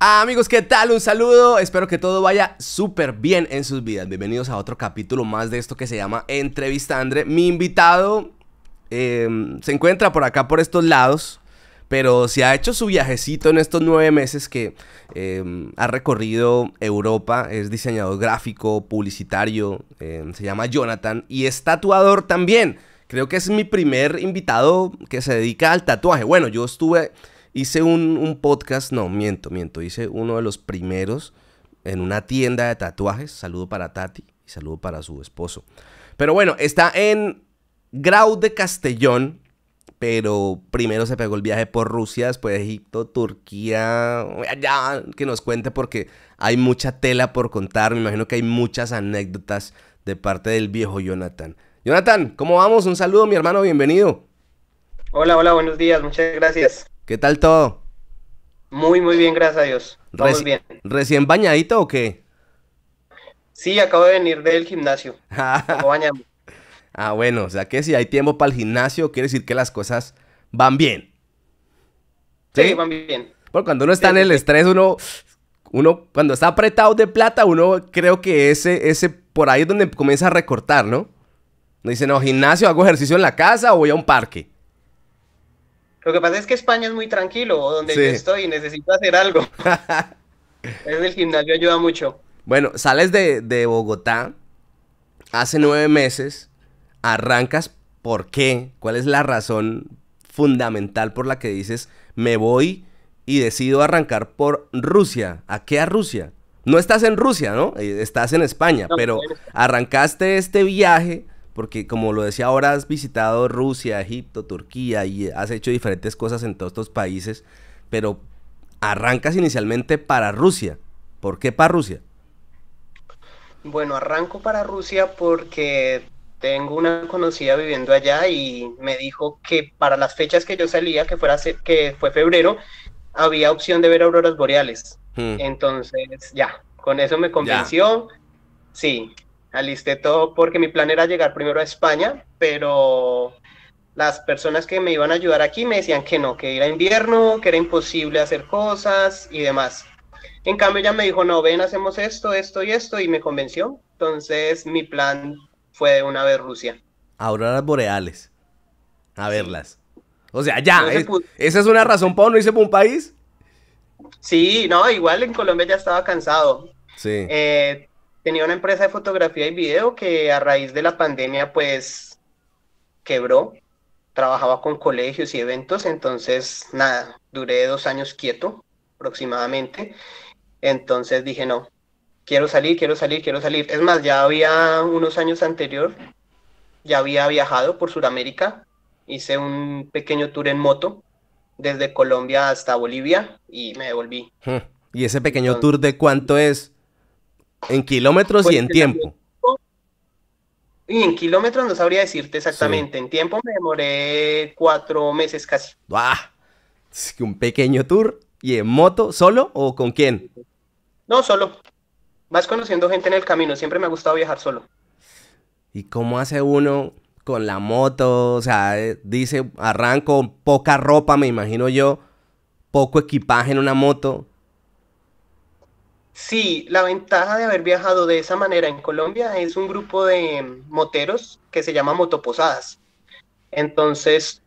Ah, amigos, ¿qué tal? Un saludo, espero que todo vaya súper bien en sus vidas. Bienvenidos a otro capítulo más de esto que se llama Entrevista Andre. Mi invitado em, se encuentra por acá, por estos lados, pero se ha hecho su viajecito en estos nueve meses que em, ha recorrido Europa. Es diseñador gráfico, publicitario, em, se llama Jonathan y es tatuador también. Creo que es mi primer invitado que se dedica al tatuaje. Bueno, yo estuve Hice un, podcast, no, miento, miento. Hice uno de los primeros en una tienda de tatuajes. Saludo para Tati y saludo para su esposo. Pero bueno, está en Grau de Castellón. Pero primero se pegó el viaje por Rusia, después Egipto, Turquía. allá, que nos cuente porque hay mucha tela por contar. Me imagino que hay muchas anécdotas de parte del viejo Jonathan. Jonathan, ¿cómo vamos? Un saludo, mi hermano, bienvenido. Hola, hola, buenos días, muchas gracias. ¿Qué tal todo? Muy, muy bien, gracias a Dios. ¿Recién bañadito o qué? Sí, acabo de venir del gimnasio. Ah, bueno, o sea que si hay tiempo para el gimnasio, quiere decir que las cosas van bien. Sí, van bien. Porque cuando uno está en el estrés, uno, uno, cuando está apretado de plata, uno creo que ese, ese, por ahí es donde comienza a recortar, ¿no? dice, no, gimnasio, hago ejercicio en la casa o voy a un parque. Lo que pasa es que España es muy tranquilo, donde estoy yo estoy, necesito hacer algo. el gimnasio ayuda mucho. Bueno, sales de, Bogotá hace nueve meses, arrancas, ¿por qué? ¿Cuál es la razón fundamental por la que dices, me voy y decido arrancar por Rusia? ¿A qué a Rusia? No estás en Rusia, ¿no? Eh, estás en España, pero arrancaste este viaje porque como lo decía ahora, has visitado Rusia, Egipto, Turquía y has hecho diferentes cosas en todos estos países, pero arrancas inicialmente para Rusia. ¿Por qué para Rusia? Bueno, arranco para Rusia porque tengo una conocida viviendo allá y me dijo que para las fechas que yo salía, que, fuera, que fue febrero, había opción de ver auroras boreales. Hmm. Entonces, ya, con eso me convenció. Sí, alisté todo porque mi plan era llegar primero a España, pero las personas que me iban a ayudar aquí me decían que no, que era invierno, que era imposible hacer cosas y demás. En cambio ella me dijo, no, ven, hacemos esto, esto y esto, y me convenció. Entonces mi plan fue una vez Rusia. Auroras boreales. A verlas. O sea, ya, esa es una razón para no irse por un país. Sí, no, igual en Colombia ya estaba cansado. Sí. Eh, tenía una empresa de fotografía y video que a raíz de la pandemia pues quebró. Trabajaba con colegios y eventos, entonces nada, duré dos años quieto aproximadamente. Entonces dije, no, quiero salir, quiero salir, quiero salir. Es más, ya había unos años anterior, ya había viajado por Sudamérica, hice un pequeño tour en moto desde Colombia hasta Bolivia y me devolví. ¿Y ese pequeño tour de cuánto es? En kilómetros y pues en tiempo. Y en kilómetros no sabría decirte exactamente. En tiempo me demoré cuatro meses casi. que Un pequeño tour. ¿Y en moto? ¿Solo o con quién? No, solo. Vas conociendo gente en el camino. Siempre me ha gustado viajar solo. ¿Y cómo hace uno con la moto? O sea, eh, dice, arranco poca ropa, me imagino yo. Poco equipaje en una moto. Sí, la ventaja de haber viajado de esa manera en Colombia es un grupo de moteros que se llama Motoposadas. Entonces,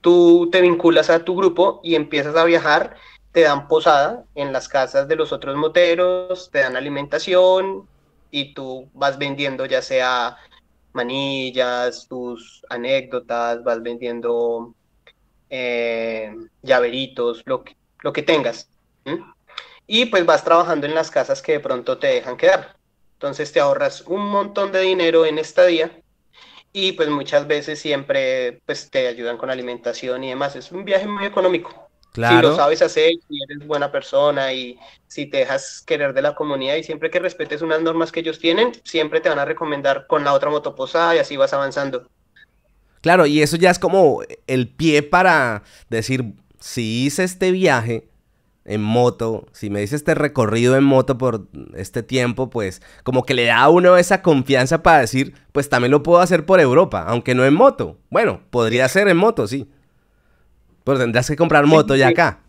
tú te vinculas a tu grupo y empiezas a viajar, te dan posada en las casas de los otros moteros, te dan alimentación y tú vas vendiendo ya sea manillas, tus anécdotas, vas vendiendo eh, llaveritos, lo que, lo que tengas y pues vas trabajando en las casas que de pronto te dejan quedar. Entonces te ahorras un montón de dinero en estadía y pues muchas veces siempre pues te ayudan con alimentación y demás. Es un viaje muy económico. Claro. Si lo sabes hacer, y eres buena persona y si te dejas querer de la comunidad y siempre que respetes unas normas que ellos tienen, siempre te van a recomendar con la otra motoposada y así vas avanzando. Claro, y eso ya es como el pie para decir, si hice este viaje, en moto, si me dice este recorrido en moto por este tiempo, pues como que le da a uno esa confianza para decir, pues también lo puedo hacer por Europa, aunque no en moto. Bueno, podría ser en moto, sí. Pero tendrás que comprar moto ya acá.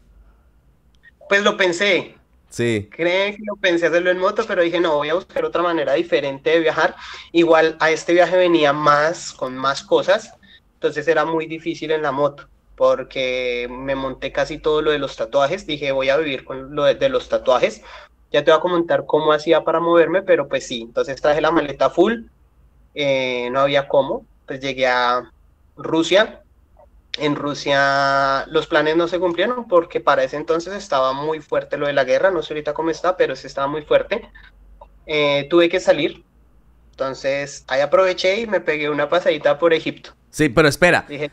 Pues lo pensé. Sí. Creo que lo pensé hacerlo en moto, pero dije, no, voy a buscar otra manera diferente de viajar. Igual a este viaje venía más, con más cosas, entonces era muy difícil en la moto porque me monté casi todo lo de los tatuajes, dije voy a vivir con lo de, los tatuajes, ya te voy a comentar cómo hacía para moverme, pero pues sí, entonces traje la maleta full, eh, no había cómo, pues llegué a Rusia, en Rusia los planes no se cumplieron porque para ese entonces estaba muy fuerte lo de la guerra, no sé ahorita cómo está, pero sí estaba muy fuerte, eh, tuve que salir, entonces ahí aproveché y me pegué una pasadita por Egipto. Sí, pero espera. Dije,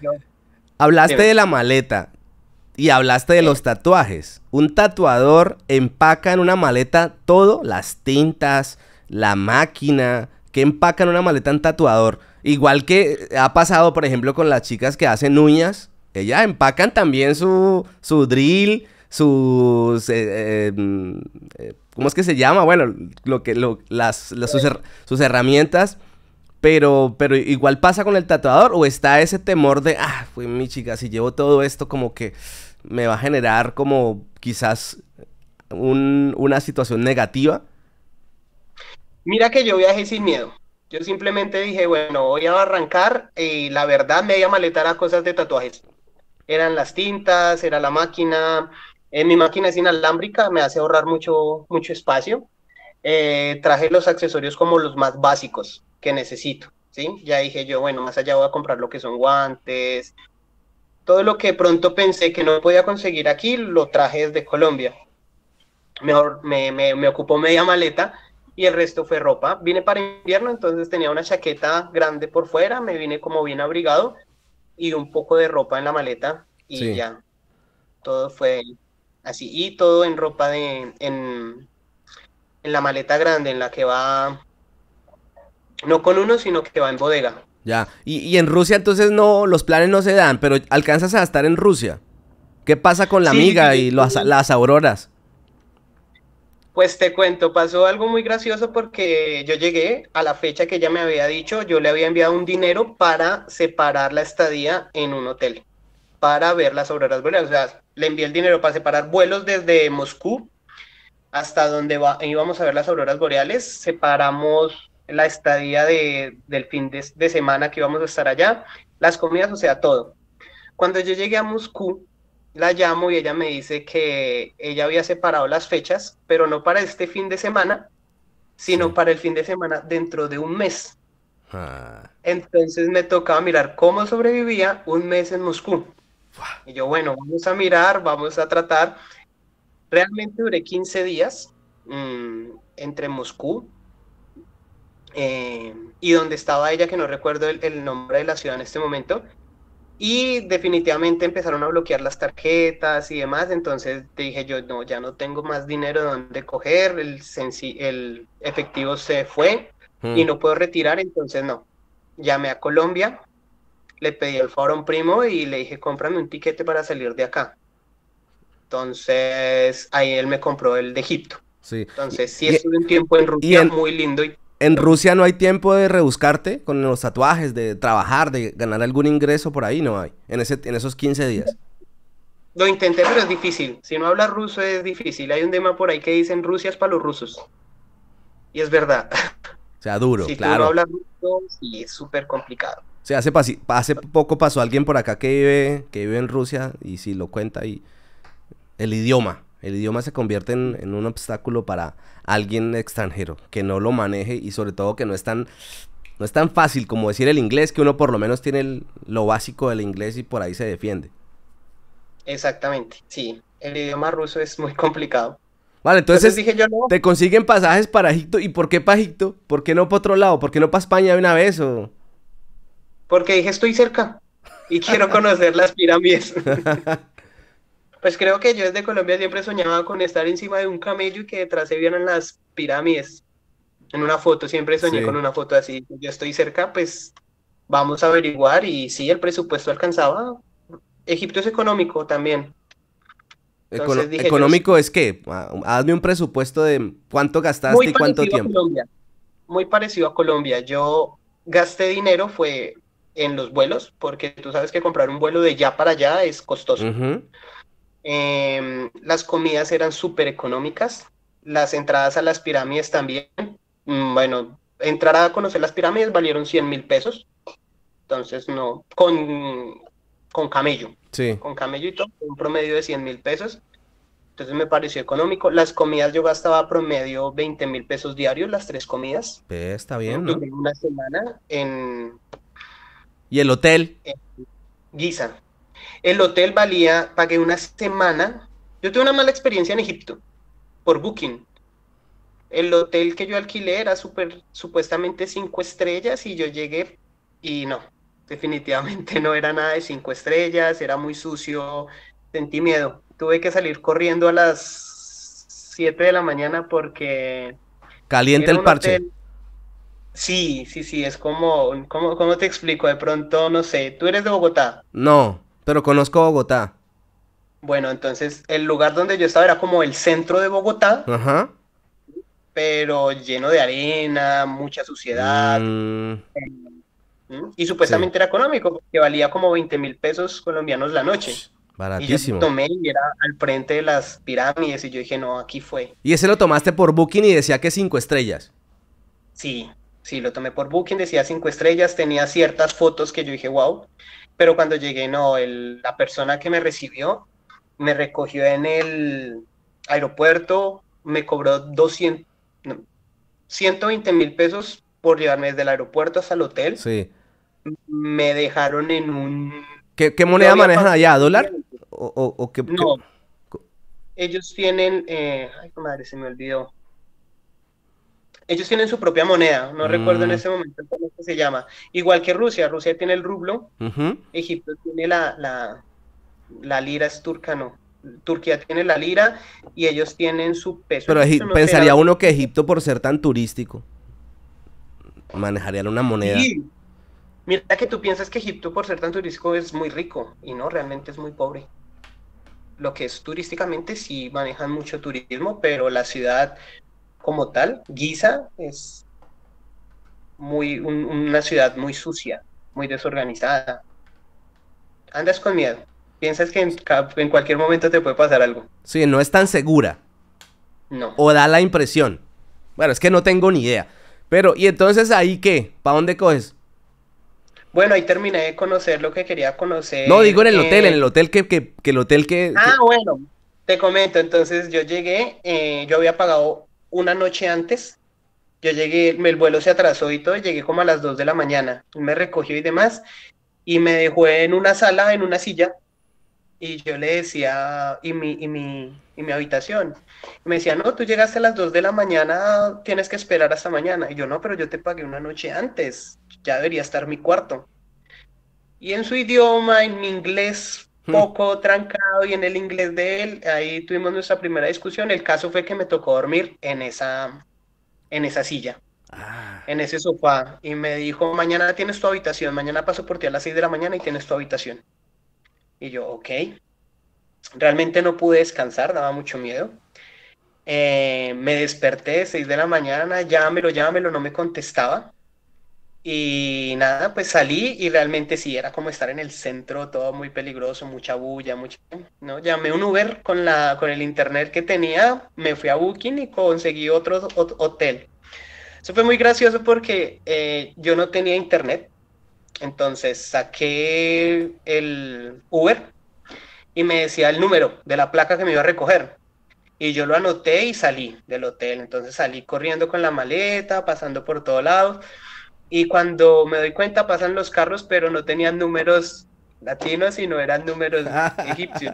Hablaste de la maleta y hablaste de los tatuajes. Un tatuador empaca en una maleta todo, las tintas, la máquina, que empaca en una maleta un tatuador. Igual que ha pasado, por ejemplo, con las chicas que hacen uñas, ellas empacan también su, su drill, sus... Eh, eh, mm, eh, ¿Cómo es que se llama? Bueno, lo que, lo, las, sus, sus herramientas pero, pero igual pasa con el tatuador o está ese temor de, ah, fui mi chica, si llevo todo esto como que me va a generar como quizás una situación negativa. Mira que yo viajé sin miedo. Yo simplemente dije, bueno, voy a arrancar y la verdad me a maletar a cosas de tatuajes. Eran las tintas, era la máquina. en mi máquina es inalámbrica, me hace ahorrar mucho, mucho espacio. Eh, traje los accesorios como los más básicos que necesito, ¿sí? Ya dije yo, bueno, más allá voy a comprar lo que son guantes, todo lo que pronto pensé que no podía conseguir aquí, lo traje desde Colombia. Me, me, me, ocupó media maleta y el resto fue ropa. Vine para invierno, entonces tenía una chaqueta grande por fuera, me vine como bien abrigado y un poco de ropa en la maleta y ya. Todo fue así. Y todo en ropa de. En, en la maleta grande, en la que va no con uno, sino que va en bodega. Ya, y, en Rusia entonces no, los planes no se dan, pero alcanzas a estar en Rusia. ¿Qué pasa con la amiga y las auroras? Pues te cuento, pasó algo muy gracioso porque yo llegué a la fecha que ella me había dicho, yo le había enviado un dinero para separar la estadía en un hotel, para ver las auroras boreales. O sea, le envié el dinero para separar vuelos desde Moscú hasta donde íbamos a ver las auroras boreales, separamos la estadía del fin de, semana que íbamos a estar allá, las comidas, o sea, todo. Cuando yo llegué a Moscú, la llamo y ella me dice que ella había separado las fechas, pero no para este fin de semana, sino para el fin de semana dentro de un mes. Ah. Entonces me tocaba mirar cómo sobrevivía un mes en Moscú. Y yo, bueno, vamos a mirar, vamos a tratar. Realmente duré 15 días mm, entre Moscú eh, y donde estaba ella, que no recuerdo el, nombre de la ciudad en este momento, y definitivamente empezaron a bloquear las tarjetas y demás, entonces dije yo, no, ya no tengo más dinero donde coger, el, el efectivo se fue y mm. no puedo retirar, entonces no. Llamé a Colombia, le pedí el favor a un primo y le dije, cómprame un tiquete para salir de acá. Entonces ahí él me compró el de Egipto. Sí. Entonces sí estuve un tiempo en Rusia muy lindo y en Rusia no hay tiempo de rebuscarte con los tatuajes, de trabajar, de ganar algún ingreso por ahí, no hay. En, ese, en esos 15 días. Lo intenté, pero es difícil. Si no hablas ruso es difícil. Hay un tema por ahí que dicen Rusia es para los rusos. Y es verdad. O sea, duro, claro. Si no hablas ruso, sí, es súper complicado. O sea, hace, hace, poco pasó alguien por acá que vive, que vive en Rusia y si lo cuenta y el idioma el idioma se convierte en, un obstáculo para alguien extranjero que no lo maneje y sobre todo que no es tan, no es tan fácil como decir el inglés, que uno por lo menos tiene lo básico del inglés y por ahí se defiende. Exactamente, sí. El idioma ruso es muy complicado. Vale, entonces, te consiguen pasajes para Egipto. ¿Y por qué para Egipto? ¿Por qué no para otro lado? ¿Por qué no para España de una vez? O... Porque dije estoy cerca y quiero conocer las pirámides. Pues creo que yo desde Colombia siempre soñaba con estar encima de un camello y que detrás se vieran las pirámides en una foto. Siempre soñé con una foto así. Yo estoy cerca, pues vamos a averiguar y si el presupuesto alcanzaba. Egipto es económico también. ¿Económico es qué? Ah, hazme un presupuesto de cuánto gastaste y cuánto tiempo. Muy parecido a Colombia. Yo gasté dinero fue en los vuelos, porque tú sabes que comprar un vuelo de ya para allá es costoso. Em, las comidas eran súper económicas, las entradas a las pirámides también. Mm, bueno, entrar a conocer las pirámides valieron 100 mil pesos. Entonces, no, con, con camello. Con camello y todo, un promedio de 100 mil pesos. Entonces me pareció económico. Las comidas yo gastaba promedio 20 mil pesos diarios, las tres comidas. está bien, una semana en... ¿Y el hotel? En Giza. El hotel valía, pagué una semana. Yo tuve una mala experiencia en Egipto por Booking. El hotel que yo alquilé era supuestamente cinco estrellas y yo llegué y no, definitivamente no era nada de cinco estrellas, era muy sucio, sentí miedo. Tuve que salir corriendo a las 7 de la mañana porque... Caliente el parche. Sí, sí, sí, es como, como, ¿cómo te explico? De pronto, no sé, tú eres de Bogotá. No pero conozco Bogotá. Bueno, entonces el lugar donde yo estaba era como el centro de Bogotá, Ajá. pero lleno de arena, mucha suciedad. Mm. Mm, y supuestamente era económico, que valía como 20 mil pesos colombianos la noche. Baratísimo. Y yo tomé y era al frente de las pirámides y yo dije, no, aquí fue. ¿Y ese lo tomaste por Booking y decía que cinco estrellas? Sí, sí, lo tomé por Booking, decía cinco estrellas, tenía ciertas fotos que yo dije, wow. Pero cuando llegué, no, el, la persona que me recibió me recogió en el aeropuerto, me cobró 200, 120 mil pesos por llevarme desde el aeropuerto hasta el hotel. Sí. Me dejaron en un... ¿Qué, moneda manejan allá? ¿Dólar? ¿O, qué, no. Ellos tienen... Eh... Ay, madre, se me olvidó. Ellos tienen su propia moneda, no recuerdo en mm. ese momento cómo se llama. Igual que Rusia, Rusia tiene el rublo, Egipto tiene la, la, lira, es turca, no. Turquía tiene la lira y ellos tienen su peso. Pero pensaría uno que Egipto, por ser tan turístico, manejaría una moneda. Mira que tú piensas que Egipto, por ser tan turístico, es muy rico y no, realmente es muy pobre. Lo que es turísticamente, sí manejan mucho turismo, pero la ciudad como tal. Giza es muy, una ciudad muy sucia, muy desorganizada. Andas con miedo. Piensas que en, cualquier momento te puede pasar algo. Sí, no es tan segura. No. O da la impresión. Bueno, es que no tengo ni idea. Pero, ¿y entonces ahí qué? ¿Para dónde coges? Bueno, ahí terminé de conocer lo que quería conocer. No, digo en el eh, hotel, en el hotel que, que, que el hotel que, Ah, bueno, te comento, entonces yo llegué, eh, yo había pagado una noche antes. Yo llegué, el vuelo se atrasó y todo, llegué como a las 2 de la mañana. Me recogió y demás, y me dejó en una sala, en una silla, y yo le decía, y mi, y mi, y mi habitación, me decía, no, tú llegaste a las 2 de la mañana, tienes que esperar hasta mañana. Y yo, no, pero yo te pagué una noche antes, ya debería estar mi cuarto. Y en su idioma, en mi inglés Hmm. poco trancado y en el inglés de él, ahí tuvimos nuestra primera discusión. El caso fue que me tocó dormir en esa, en esa silla, ah. en ese sofá, y me dijo, mañana tienes tu habitación, mañana paso por ti a las 6 de la mañana y tienes tu habitación. Y yo, ok. Realmente no pude descansar, daba mucho miedo. Eh, me desperté 6 de la mañana, llámelo, llámelo, no me contestaba. Y nada, pues salí y realmente sí, era como estar en el centro, todo muy peligroso, mucha bulla, mucha... ¿no? Llamé un Uber con, la, con el internet que tenía, me fui a Booking y conseguí otro hotel. Eso fue muy gracioso porque eh, yo no tenía internet, entonces saqué el Uber y me decía el número de la placa que me iba a recoger. Y yo lo anoté y salí del hotel. Entonces salí corriendo con la maleta, pasando por todos lados y cuando me doy cuenta pasan los carros, pero no tenían números latinos, sino eran números egipcios.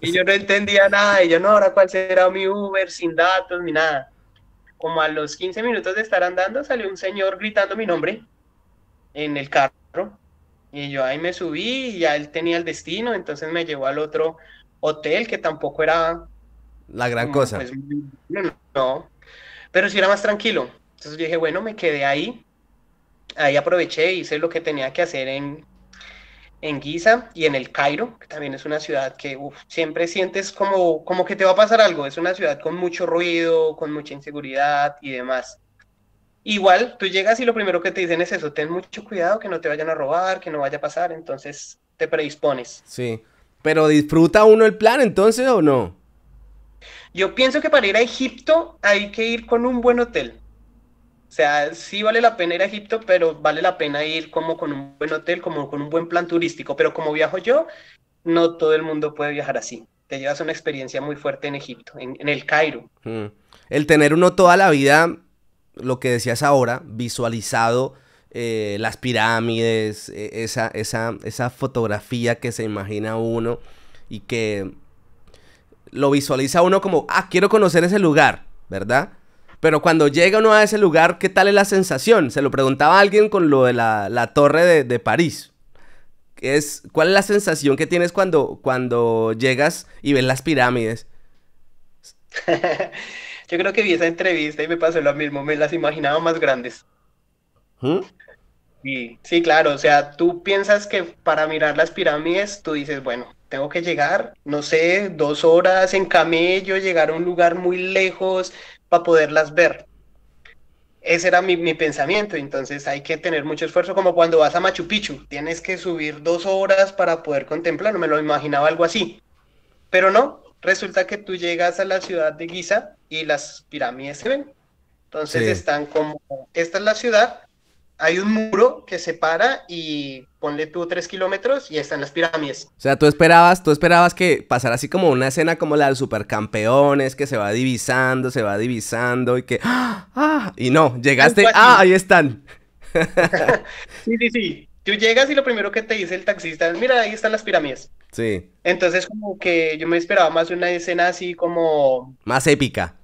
Y yo no entendía nada, y yo no, ahora cuál será mi Uber, sin datos, ni nada. Como a los 15 minutos de estar andando, salió un señor gritando mi nombre en el carro, y yo ahí me subí, y ya él tenía el destino, entonces me llevó al otro hotel, que tampoco era... La gran cosa. Pues, no, pero sí era más tranquilo. Entonces yo dije, bueno, me quedé ahí, ahí aproveché y hice lo que tenía que hacer en, en Giza y en el Cairo, que también es una ciudad que siempre sientes como, como que te va a pasar algo. Es una ciudad con mucho ruido, con mucha inseguridad y demás. Igual, tú llegas y lo primero que te dicen es eso, ten mucho cuidado, que no te vayan a robar, que no vaya a pasar, entonces te predispones. Sí, pero ¿disfruta uno el plan entonces o no? Yo pienso que para ir a Egipto hay que ir con un buen hotel. O sea, sí vale la pena ir a Egipto, pero vale la pena ir como con un buen hotel, como con un buen plan turístico. Pero como viajo yo, no todo el mundo puede viajar así. Te llevas una experiencia muy fuerte en Egipto, en, el Cairo. Mm. El tener uno toda la vida, lo que decías ahora, visualizado eh, las pirámides, e, esa, esa, esa fotografía que se imagina uno y que lo visualiza uno como, ah, quiero conocer ese lugar, ¿verdad? Pero cuando llega uno a ese lugar, ¿qué tal es la sensación? Se lo preguntaba alguien con lo de la, torre de, París. Es, ¿Cuál es la sensación que tienes cuando, cuando llegas y ves las pirámides? Yo creo que vi esa entrevista y me pasó lo mismo, me las imaginaba más grandes. ¿Mm? Sí, sí, claro, o sea, tú piensas que para mirar las pirámides, tú dices, bueno, tengo que llegar, no sé, dos horas en camello, llegar a un lugar muy lejos, a poderlas ver. Ese era mi, pensamiento, entonces hay que tener mucho esfuerzo, como cuando vas a Machu Picchu, tienes que subir dos horas para poder contemplarlo, me lo imaginaba algo así. Pero no, resulta que tú llegas a la ciudad de Guiza y las pirámides se ven. Entonces están como, esta es la ciudad, hay un muro que separa y ponle tú tres kilómetros y están las pirámides. O sea, tú esperabas, tú esperabas que pasara así como una escena como la de supercampeones, que se va divisando, se va divisando y que ¡Ah! ¡Ah! y no, llegaste, ah, ahí están. sí, sí, sí. Tú llegas y lo primero que te dice el taxista es, mira, ahí están las pirámides. Sí. Entonces como que yo me esperaba más una escena así como... Más épica.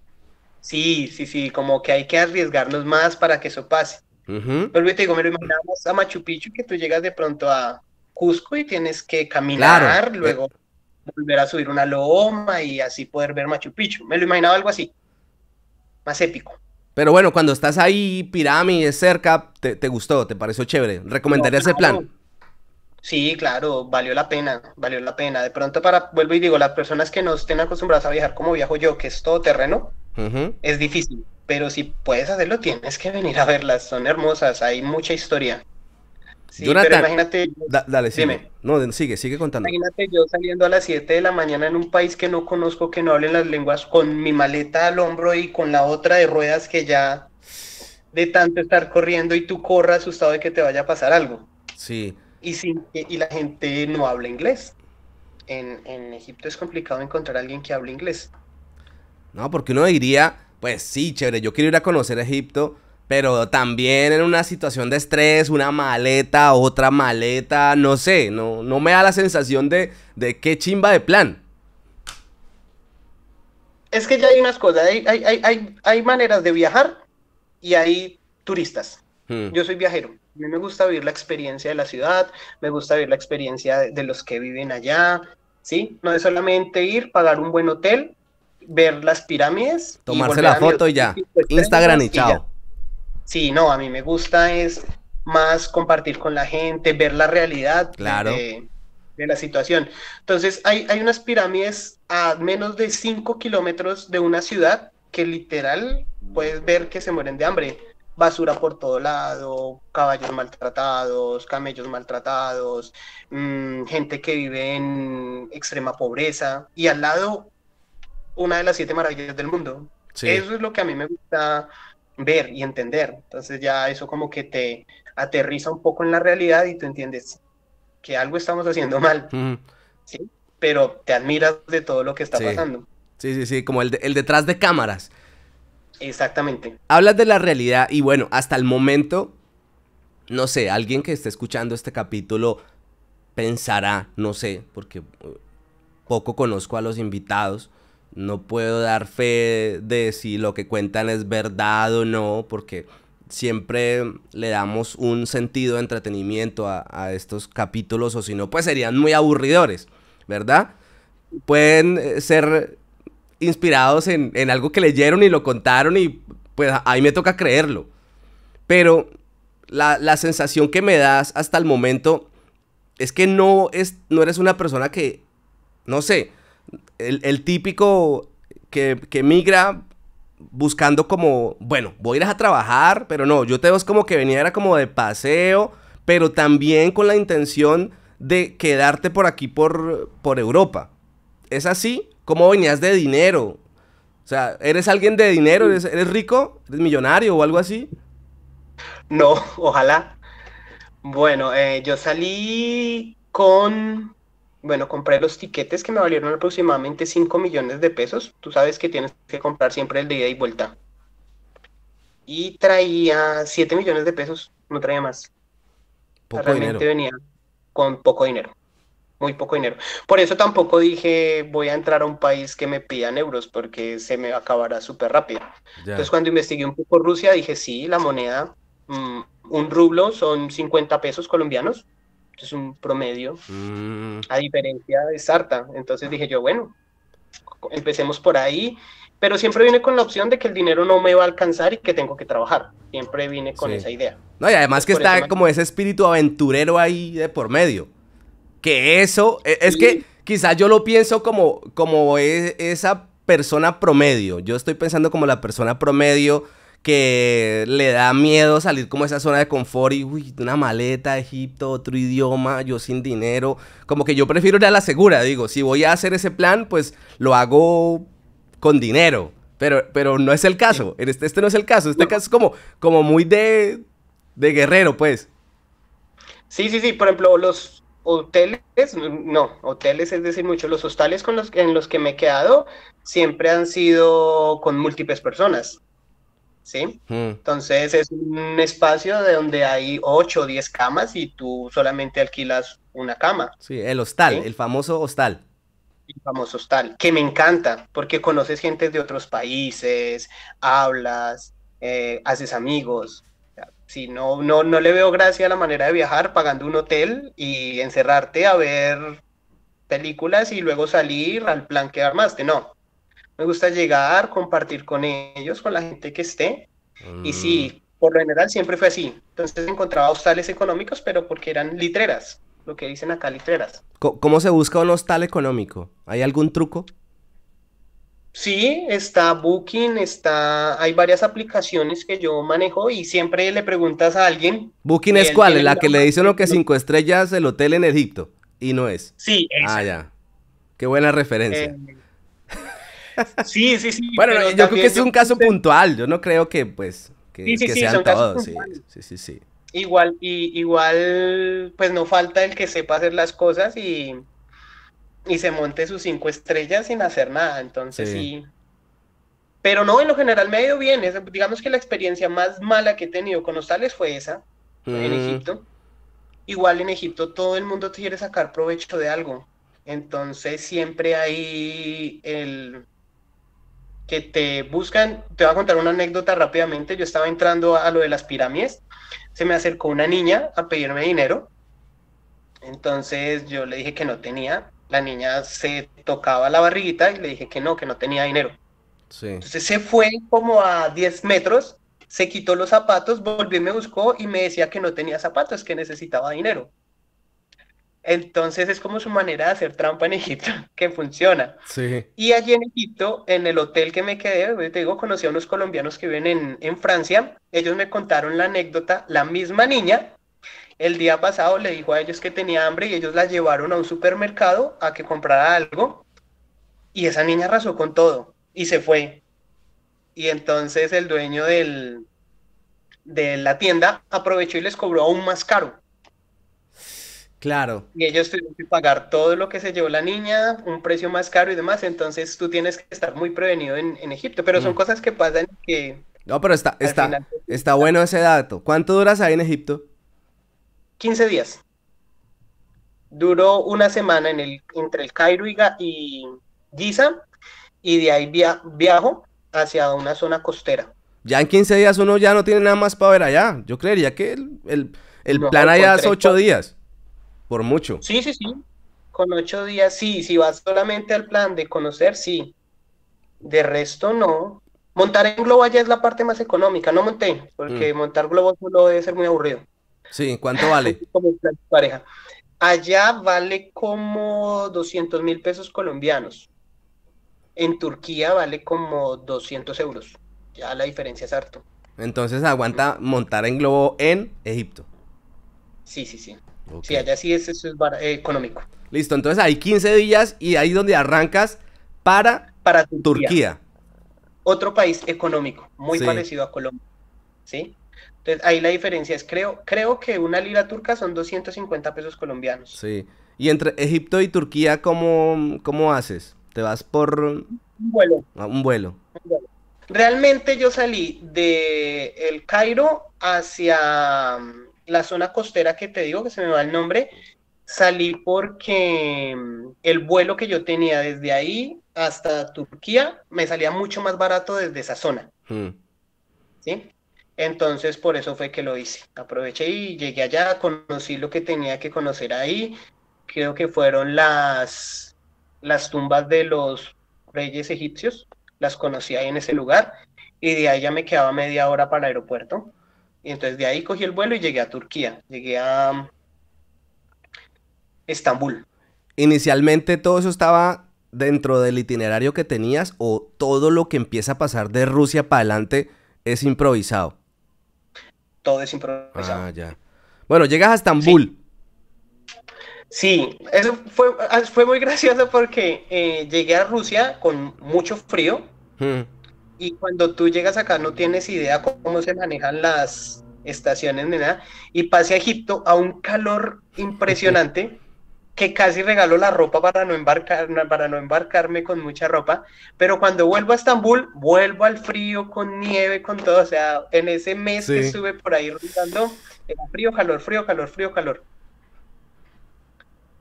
Sí, sí, sí, como que hay que arriesgarnos más para que eso pase y te digo, me lo imaginamos a Machu Picchu, que tú llegas de pronto a Cusco y tienes que caminar, luego volver a subir una loma y así poder ver Machu Picchu. Me lo imaginaba algo así, más épico. Pero bueno, cuando estás ahí, pirámide cerca, te, te gustó, te pareció chévere. ¿Recomendarías ese plan? Sí, claro, valió la pena, valió la pena. De pronto, para, vuelvo y digo, las personas que no estén acostumbradas a viajar como viajo yo, que es todo terreno, es difícil pero si puedes hacerlo, tienes que venir a verlas, son hermosas, hay mucha historia. Sí, pero imagínate, dale, sigue. no, sigue, sigue contando. Imagínate yo saliendo a las 7 de la mañana en un país que no conozco, que no hablen las lenguas, con mi maleta al hombro y con la otra de ruedas que ya de tanto estar corriendo y tú corras asustado de que te vaya a pasar algo. Sí. Y, y la gente no habla inglés. En, en Egipto es complicado encontrar a alguien que hable inglés. No, porque uno diría, pues sí, chévere, yo quiero ir a conocer Egipto, pero también en una situación de estrés, una maleta, otra maleta, no sé, no, no me da la sensación de, de qué chimba de plan. Es que ya hay unas cosas, hay, hay, maneras de viajar y hay turistas. Hmm. Yo soy viajero, a mí me gusta vivir la experiencia de la ciudad, me gusta vivir la experiencia de, de los que viven allá, ¿sí? No es solamente ir, pagar un buen hotel ver las pirámides. Tomarse la foto y ya. Instagram y chao. Sí, no, a mí me gusta es más compartir con la gente, ver la realidad claro. de, la situación. Entonces, hay, hay unas pirámides a menos de 5 kilómetros de una ciudad que literal puedes ver que se mueren de hambre. Basura por todo lado, caballos maltratados, camellos maltratados, mm, gente que vive en extrema pobreza. Y al lado una de las siete maravillas del mundo. Eso es lo que a mí me gusta ver y entender. Entonces ya eso como que te aterriza un poco en la realidad y tú entiendes que algo estamos haciendo mal. Pero te admiras de todo lo que está pasando. Sí, sí, sí, como el, el detrás de cámaras. Exactamente. Hablas de la realidad y bueno, hasta el momento, no sé, alguien que esté escuchando este capítulo pensará, no sé, porque eh, poco conozco a los invitados, no puedo dar fe de si lo que cuentan es verdad o no, porque siempre le damos un sentido de entretenimiento a, estos capítulos, o si no, pues serían muy aburridores, ¿verdad? Pueden eh, ser inspirados en, algo que leyeron y lo contaron y pues ahí me toca creerlo. Pero la, la sensación que me das hasta el momento es que no, es, no eres una persona que, no sé, el, típico que, migra buscando como, bueno, voy a ir a trabajar, pero no, yo te veo como que venía era como de paseo, pero también con la intención de quedarte por aquí, por, por Europa. ¿Es así? ¿Cómo venías de dinero? O sea, ¿eres alguien de dinero? ¿Eres, rico? ¿Eres millonario o algo así? No, ojalá. Bueno, eh, yo salí con bueno, compré los tiquetes que me valieron aproximadamente 5 millones de pesos. Tú sabes que tienes que comprar siempre el de ida y vuelta. Y traía 7 millones de pesos, no traía más. Realmente venía con poco dinero, muy poco dinero. Por eso tampoco dije voy a entrar a un país que me pidan euros porque se me acabará súper rápido. Entonces cuando investigué un poco Rusia dije sí, la moneda, mm, un rublo son 50 pesos colombianos es un promedio, mm. a diferencia de Sarta. Entonces dije yo, bueno, empecemos por ahí, pero siempre viene con la opción de que el dinero no me va a alcanzar y que tengo que trabajar. Siempre viene con esa idea. No, y además que está como ese espíritu aventurero ahí de por medio. Que eso, e, es que quizás yo lo pienso como, como e, esa persona promedio. Yo estoy pensando como la persona promedio que le da miedo salir como esa zona de confort y, uy, una maleta, Egipto, otro idioma, yo sin dinero. Como que yo prefiero ir a la segura, digo, si voy a hacer ese plan, pues lo hago con dinero. Pero, pero no es el caso, este, este, no es el caso, este caso es como, como muy de, de guerrero, pues. Sí, sí, sí, por ejemplo, los hoteles, no, hoteles es decir mucho, los hostales con los, en los que me he quedado siempre han sido con múltiples personas. ¿sí? Mm. Entonces es un espacio de donde hay 8 o 10 camas y tú solamente alquilas una cama. Sí, el hostal, el famoso hostal. El famoso hostal, que me encanta porque conoces gente de otros países, hablas, eh, haces amigos. Si no, no, no le veo gracia a la manera de viajar pagando un hotel y encerrarte a ver películas y luego salir al plan que armaste. No, me gusta llegar, compartir con ellos, con la gente que esté. Y sí, mm. por lo general siempre fue así. Entonces encontraba hostales económicos, pero porque eran litreras, lo que dicen acá litreras. ¿Cómo se busca un hostal económico? ¿Hay algún truco? Sí, está Booking, está, hay varias aplicaciones que yo manejo y siempre le preguntas a alguien. Booking es cuál, la que le dice lo que cinco estrellas el hotel en Egipto y no es. Sí, es. Ah, ya. Qué buena referencia. Eh, Sí, sí, sí. Bueno, yo creo que es un caso puntual, yo no creo que pues que, sí, sí, sean todos, sí, sí, sí, Igual, y, igual, pues no falta el que sepa hacer las cosas y, y se monte sus cinco estrellas sin hacer nada, entonces sí. Pero no, en lo general me ha bien, digamos que la experiencia más mala que he tenido con hostales fue esa, en mm. Egipto. Igual en Egipto todo el mundo te quiere sacar provecho de algo. Entonces siempre hay el, que te buscan. Te voy a contar una anécdota rápidamente. Yo estaba entrando a lo de las pirámides. Se me acercó una niña a pedirme dinero. Entonces yo le dije que no tenía. La niña se tocaba la barriguita y le dije que no, que no tenía dinero. Entonces se fue como a 10 metros, se quitó los zapatos, volvió y me buscó y me decía que no tenía zapatos, que necesitaba dinero. Entonces es como su manera de hacer trampa en Egipto, que funciona. Sí. Y allí en Egipto, en el hotel que me quedé, pues, te digo, conocí a unos colombianos que viven en, Francia. Ellos me contaron la anécdota. La misma niña, el día pasado le dijo a ellos que tenía hambre y ellos la llevaron a un supermercado a que comprara algo. Y esa niña arrasó con todo y se fue. Y entonces el dueño del, de la tienda aprovechó y les cobró aún más caro Claro. Y ellos tuvieron que pagar todo lo que se llevó la niña, un precio más caro y demás. Entonces tú tienes que estar muy prevenido en, Egipto. Pero son mm. cosas que pasan que. No, pero está, está, está bueno ese dato. ¿Cuánto duras ahí en Egipto? 15 días. Duró una semana en el, entre el Cairo y, Giza. Y de ahí viajo hacia una zona costera. Ya en 15 días uno ya no tiene nada más para ver allá. Yo creería que el, plan allá es 8 días por mucho. Sí, sí, sí. Con ocho días, sí. Si vas solamente al plan de conocer, sí. De resto, no. Montar en globo allá es la parte más económica. No monté, porque mm. montar globo solo debe ser muy aburrido. Sí, ¿cuánto vale? pareja. Allá vale como 200 mil pesos colombianos. En Turquía vale como 200 euros. Ya la diferencia es harto. Entonces aguanta montar en globo en Egipto. Sí, sí, sí. Sí, allá sí es, eso eh, económico. Listo, entonces hay 15 días y ahí es donde arrancas para, para Turquía. Otro país económico, muy parecido a Colombia. ¿Sí? Entonces ahí la diferencia es, creo, creo que una lira turca son 250 pesos colombianos. Sí. Y entre Egipto y Turquía, ¿cómo, cómo haces? ¿Te vas por un vuelo. Ah, un vuelo? un vuelo. Realmente yo salí de El Cairo hacia la zona costera que te digo, que se me va el nombre, salí porque mm, el vuelo que yo tenía desde ahí hasta Turquía me salía mucho más barato desde esa zona. Hmm. ¿Sí? Entonces por eso fue que lo hice. Aproveché y llegué allá, conocí lo que tenía que conocer ahí. Creo que fueron las, las tumbas de los reyes egipcios, las conocí ahí en ese lugar y de ahí ya me quedaba media hora para el aeropuerto. Y entonces de ahí cogí el vuelo y llegué a Turquía, llegué a mm, Estambul. Inicialmente todo eso estaba dentro del itinerario que tenías o todo lo que empieza a pasar de Rusia para adelante es improvisado. Todo es improvisado. Ah, ya. Bueno, llegas a Estambul. Sí, eso fue, ah, muy gracioso porque eh, llegué a Rusia con mucho frío y cuando tú llegas acá no tienes idea cómo se manejan las estaciones ni nada, y pasé a Egipto a un calor impresionante que casi regalo la ropa para no, embarcar, para no embarcarme con mucha ropa, pero cuando vuelvo a Estambul, vuelvo al frío, con nieve, con todo, o sea, en ese mes que estuve por ahí rondando, era frío, calor, frío, calor, frío, calor.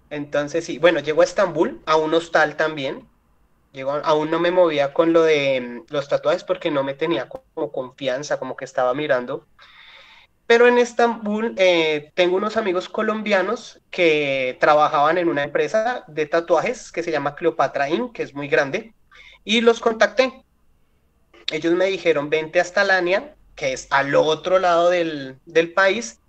Entonces sí, bueno, llego a Estambul, a un hostal también, aún no me movía con lo de mm, los tatuajes porque no me tenía como confianza, como que estaba mirando. Pero en Estambul eh, tengo unos amigos colombianos que trabajaban en una empresa de tatuajes que se llama Cleopatra Inc., que es muy grande, y los contacté. Ellos me dijeron, vente a Lania, que es al otro lado del, del país,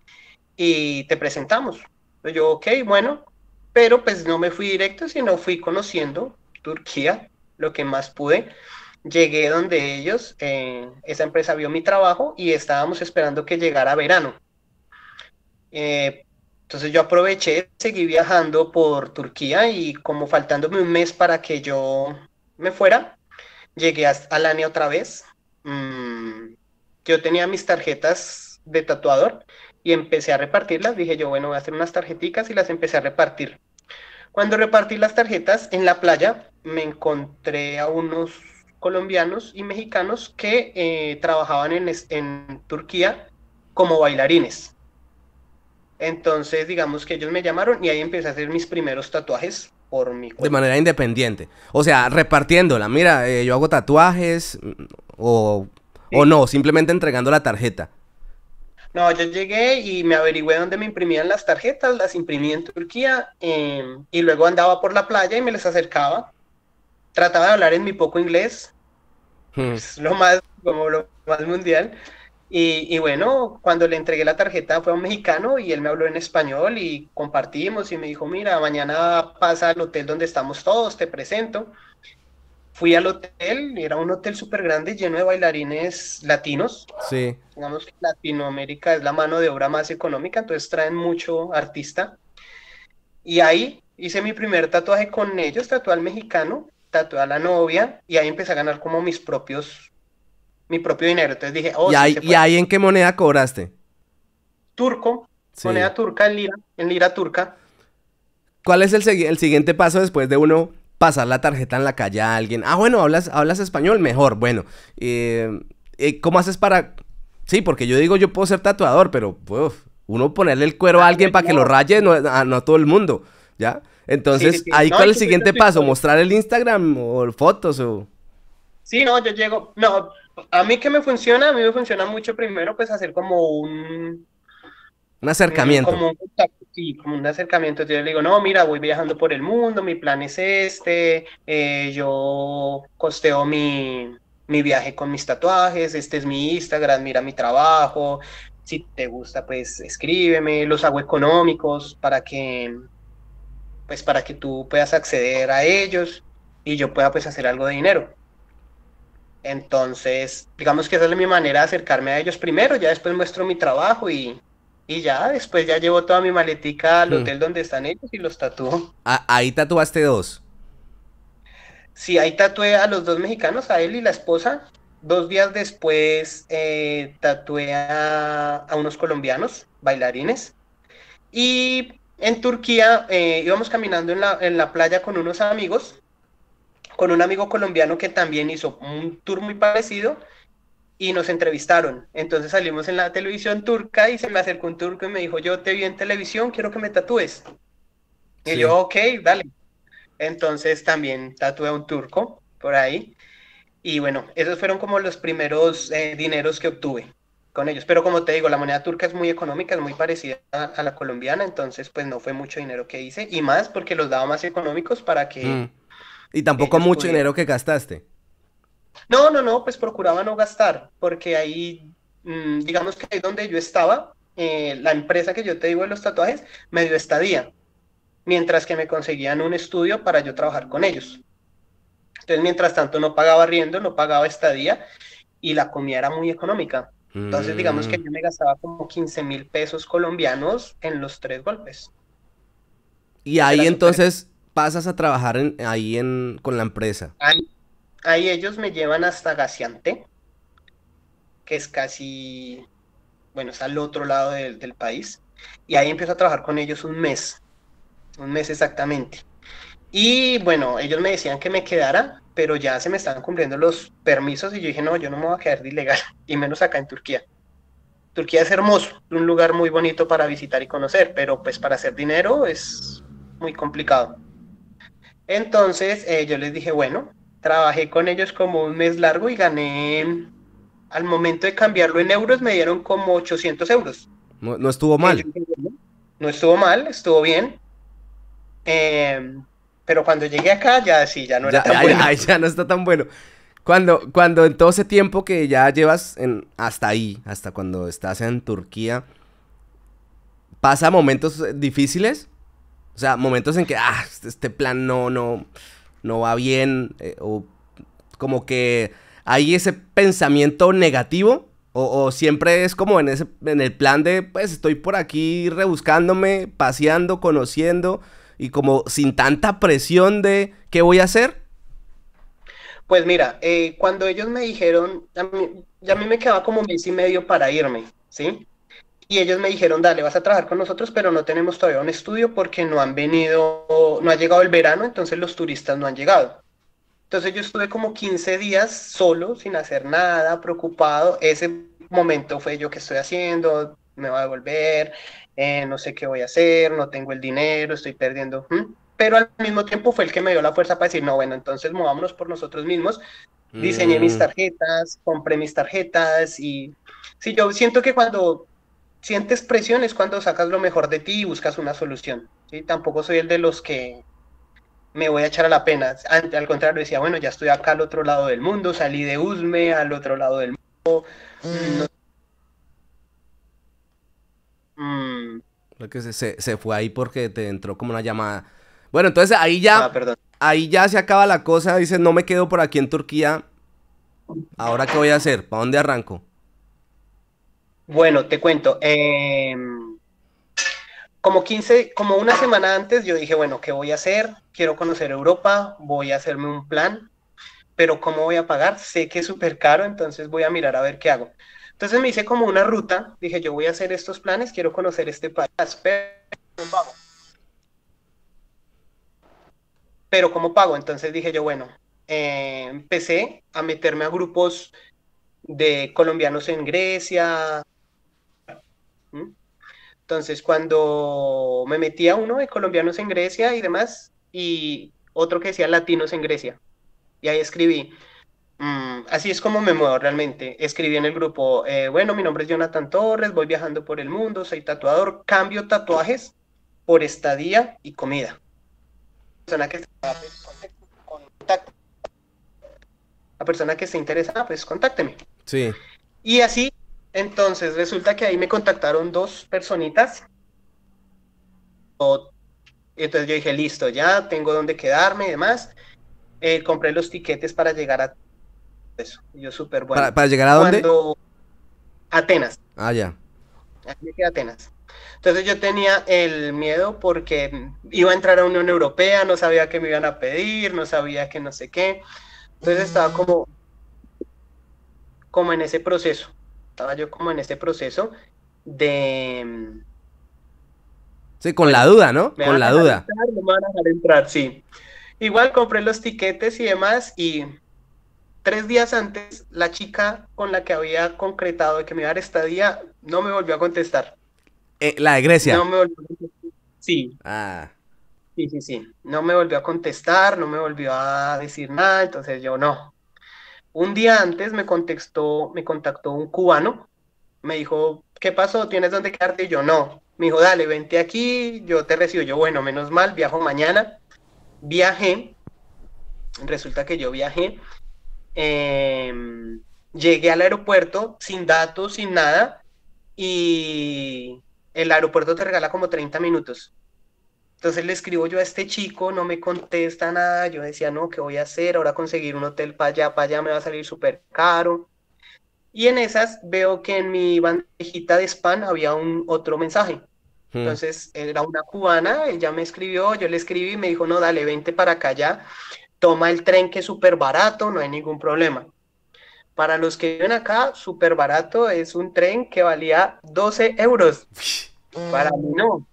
y te presentamos. Yo, ok, bueno, pero pues no me fui directo, sino fui conociendo Turquía lo que más pude. Llegué donde ellos, eh, esa empresa vio mi trabajo y estábamos esperando que llegara verano. Eh, entonces yo aproveché, seguí viajando por Turquía y como faltándome un mes para que yo me fuera, llegué a Alania otra vez. Mm, yo tenía mis tarjetas de tatuador y empecé a repartirlas. Dije yo, bueno, voy a hacer unas tarjeticas y las empecé a repartir. Cuando repartí las tarjetas en la playa, me encontré a unos colombianos y mexicanos que eh, trabajaban en, Turquía como bailarines. Entonces, digamos que ellos me llamaron y ahí empecé a hacer mis primeros tatuajes por mi cuenta. De manera independiente. O sea, repartiéndola. Mira, eh, yo hago tatuajes mm, o, no, simplemente entregando la tarjeta. No, yo llegué y me averigüé dónde me imprimían las tarjetas, las imprimí en Turquía em, y luego andaba por la playa y me les acercaba trataba de hablar en mi poco inglés, hmm. es lo más, como lo más mundial. Y, bueno, cuando le entregué la tarjeta fue a un mexicano y él me habló en español y compartimos y me dijo, mira, mañana pasa al hotel donde estamos todos, te presento. Fui al hotel, era un hotel súper grande lleno de bailarines latinos. Sí. Digamos que Latinoamérica es la mano de obra más económica, entonces traen mucho artista. Y ahí hice mi primer tatuaje con ellos, al mexicano, tatué a la novia y ahí empecé a ganar como mis propios, mi propio dinero. Entonces dije, oh, ¿Y, ahí en qué moneda cobraste? Turco, moneda turca en lira, en lira turca. ¿Cuál es el, siguiente paso después de uno pasar la tarjeta en la calle a alguien? Ah, bueno, hablas, hablas español, mejor, bueno. Eh, eh, ¿Cómo haces para...? Sí, porque yo digo, yo puedo ser tatuador, pero uno ponerle el cuero a ah, alguien para que lo raye, no, a, no a todo el mundo, ¿ya? Entonces, ahí cuál es el siguiente paso, mostrar el Instagram o fotos o... Sí, no, yo llego, no, a mí que me funciona, a mí me funciona mucho primero pues hacer como un... Un acercamiento. Como un, sí, como un acercamiento. Yo le digo, no, mira, voy viajando por el mundo, mi plan es este, eh, yo costeo mi, mi viaje con mis tatuajes, este es mi Instagram, mira mi trabajo, si te gusta, pues escríbeme, los hago económicos para que pues para que tú puedas acceder a ellos y yo pueda pues hacer algo de dinero. Entonces, digamos que esa es mi manera de acercarme a ellos primero, ya después muestro mi trabajo y, ya después ya llevo toda mi maletica al hmm. hotel donde están ellos y los tatúo. Ah, ahí tatuaste dos. Sí, ahí tatué a los dos mexicanos, a él y la esposa. Dos días después eh, tatué a unos colombianos, bailarines. Y en Turquía eh, íbamos caminando en la, playa con unos amigos, con un amigo colombiano que también hizo un tour muy parecido y nos entrevistaron. Entonces salimos en la televisión turca y se me acercó un turco y me dijo, yo te vi en televisión, quiero que me tatúes. Y yo, ok, dale. Entonces también tatué a un turco por ahí. Y bueno, esos fueron como los primeros eh, dineros que obtuve ellos. Pero como te digo, la moneda turca es muy económica, es muy parecida a la colombiana, entonces pues no fue mucho dinero que hice y más porque los daba más económicos para que... Mm. Y tampoco mucho dinero que gastaste. No, no, no, pues procuraba no gastar, porque ahí, mm, digamos que ahí donde yo estaba, eh, la empresa que yo te digo de los tatuajes me dio estadía, mientras que me conseguían un estudio para yo trabajar con ellos. Entonces, mientras tanto, no pagaba riendo, no pagaba estadía y la comida era muy económica. Entonces, digamos que yo me gastaba como 15 mil pesos colombianos en los tres golpes. Y ahí entonces pasas a trabajar ahí en, con la empresa. Ahí, ellos me llevan hasta Gaciante, que es casi, bueno, está al otro lado del, del país. Y ahí empiezo a trabajar con ellos un mes, un mes exactamente. Y bueno, ellos me decían que me quedara, pero ya se me estaban cumpliendo los permisos y yo dije, no, yo no me voy a quedar de ilegal, y menos acá en Turquía. Turquía es hermoso, un lugar muy bonito para visitar y conocer, pero pues para hacer dinero es muy complicado. Entonces eh, yo les dije, bueno, trabajé con ellos como un mes largo y gané, al momento de cambiarlo en euros, me dieron como 800 euros. No, estuvo eh, mal. No estuvo mal, estuvo bien. Em, pero cuando llegué acá ya sí, ya no era tan bueno. Ya, ya no está tan bueno. Cuando, cuando en todo ese tiempo que ya llevas en, hasta ahí, hasta cuando estás en Turquía, ¿pasa momentos difíciles? O sea, momentos en que, ah, este, este plan no, no, no va bien, eh, o como que hay ese pensamiento negativo, o, o, siempre es como en, ese, en el plan de, pues estoy por aquí rebuscándome, paseando, conociendo, y como sin tanta presión de qué voy a hacer? Pues mira, eh, cuando ellos me dijeron, ya a mí me quedaba como mes y medio para irme, ¿sí? y ellos me dijeron, dale, vas a trabajar con nosotros, pero no tenemos todavía un estudio porque no han venido, no ha llegado el verano, entonces los turistas no han llegado. Entonces yo estuve como 15 días solo, sin hacer nada, preocupado. Ese momento fue yo que estoy haciendo, me va a devolver, eh, no sé qué voy a hacer, no tengo el dinero, estoy perdiendo. Pero al mismo tiempo fue el que me dio la fuerza para decir, no, bueno, entonces movámonos por nosotros mismos. Diseñé mis mm. tarjetas, compré mis tarjetas y sí, yo siento que cuando sientes presión es cuando sacas lo mejor de ti y buscas una solución. y Tampoco soy el de los que me voy a echar a la pena. Al, contrario, decía, bueno, ya estoy acá al otro lado del mundo, salí de Usme al otro lado del mundo, no mm. Mm. que se, fue ahí porque te entró como una llamada. Bueno, entonces ahí ya. Ah, ahí ya se acaba la cosa. Dice, no me quedo por aquí en Turquía. ¿Ahora qué voy a hacer? ¿Para dónde arranco? Bueno, te cuento. Em, como 15, como una semana antes, yo dije, bueno, ¿qué voy a hacer? Quiero conocer Europa, voy a hacerme un plan, pero ¿cómo voy a pagar? Sé que es súper caro, entonces voy a mirar a ver qué hago. Entonces me hice como una ruta, dije yo voy a hacer estos planes, quiero conocer este país, Pero ¿cómo pago? Entonces dije yo, bueno, eh, empecé a meterme a grupos de colombianos en Grecia. Entonces cuando me metí a uno de colombianos en Grecia y demás, y otro que decía latinos en Grecia, y ahí escribí, Mm, así es como me muevo realmente. Escribí en el grupo, eh, bueno, mi nombre es Jonathan Torres, voy viajando por el mundo, soy tatuador, cambio tatuajes por estadía y comida. Pues, La persona que se interesa pues contácteme. Sí. Y así, entonces resulta que ahí me contactaron dos personitas. Entonces yo dije, listo, ya tengo donde quedarme y demás. Eh, compré los tiquetes para llegar a eso. Yo súper bueno. ¿Para, llegar a dónde? Atenas. Ah, ya. Atenas. Entonces yo tenía el miedo porque iba a entrar a Unión Europea, no sabía qué me iban a pedir, no sabía que no sé qué. Entonces estaba como, como en ese proceso. Estaba yo como en ese proceso de... Sí, con la duda, ¿no? con la duda. me van a dejar entrar, sí. Igual compré los tiquetes y demás y Tres días antes, la chica con la que había concretado que me iba a dar estadía no me volvió a contestar. Eh, ¿La de Grecia? No me volvió a contestar. Sí. Ah. Sí, sí, sí. No me volvió a contestar, no me volvió a decir nada, entonces yo no. Un día antes me contestó, me contactó un cubano, me dijo, ¿qué pasó? ¿Tienes dónde quedarte? yo no. Me dijo, dale, vente aquí, yo te recibo. Yo, bueno, menos mal, viajo mañana. Viajé, resulta que yo viajé Em, llegué al aeropuerto sin datos, sin nada, y el aeropuerto te regala como 30 minutos. Entonces le escribo yo a este chico, no me contesta nada, yo decía, no, ¿qué voy a hacer? Ahora conseguir un hotel para allá, para allá me va a salir súper caro. Y en esas veo que en mi bandejita de spam había un otro mensaje. Hmm. Entonces era una cubana, ella me escribió, yo le escribí y me dijo, no, dale, 20 para acá ya. Toma el tren que es súper barato, no hay ningún problema. Para los que viven acá, súper barato es un tren que valía 12 euros. Para mí no.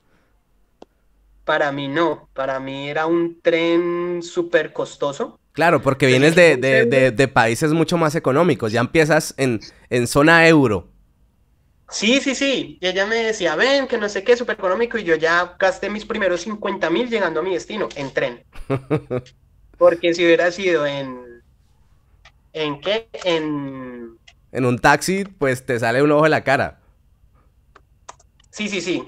Para mí no. Para mí era un tren súper costoso. Claro, porque vienes de, países mucho más económicos, ya empiezas en, en zona euro. Sí, sí, sí. Y ella me decía, ven, que no sé qué, súper económico, y yo ya gasté mis primeros 50 mil llegando a mi destino en tren. Porque si hubiera sido en. ¿En qué? En. En un taxi, pues te sale un ojo de la cara. Sí, sí, sí.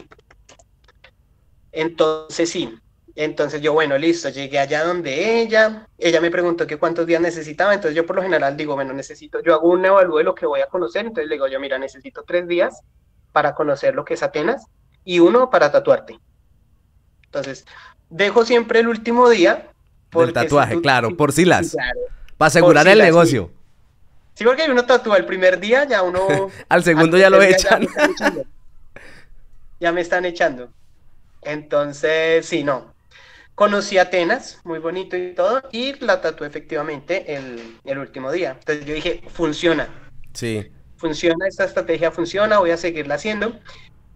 Entonces sí. Entonces yo, bueno, listo, llegué allá donde ella, ella me preguntó qué cuántos días necesitaba, entonces yo por lo general digo, bueno, necesito, yo hago un evalúe de lo que voy a conocer, entonces le digo yo, mira, necesito tres días para conocer lo que es Atenas y uno para tatuarte. Entonces, dejo siempre el último día del tatuaje, claro, por sí las. Para asegurar el negocio. Sí. porque uno tatúa el primer día, ya uno. al segundo ya lo echan. Ya me, están echando. Entonces, sí, no. Conocí a Atenas, muy bonito y todo, y la tatué efectivamente el, el último día. Entonces yo dije, funciona. Sí. Funciona, esta estrategia funciona, voy a seguirla haciendo.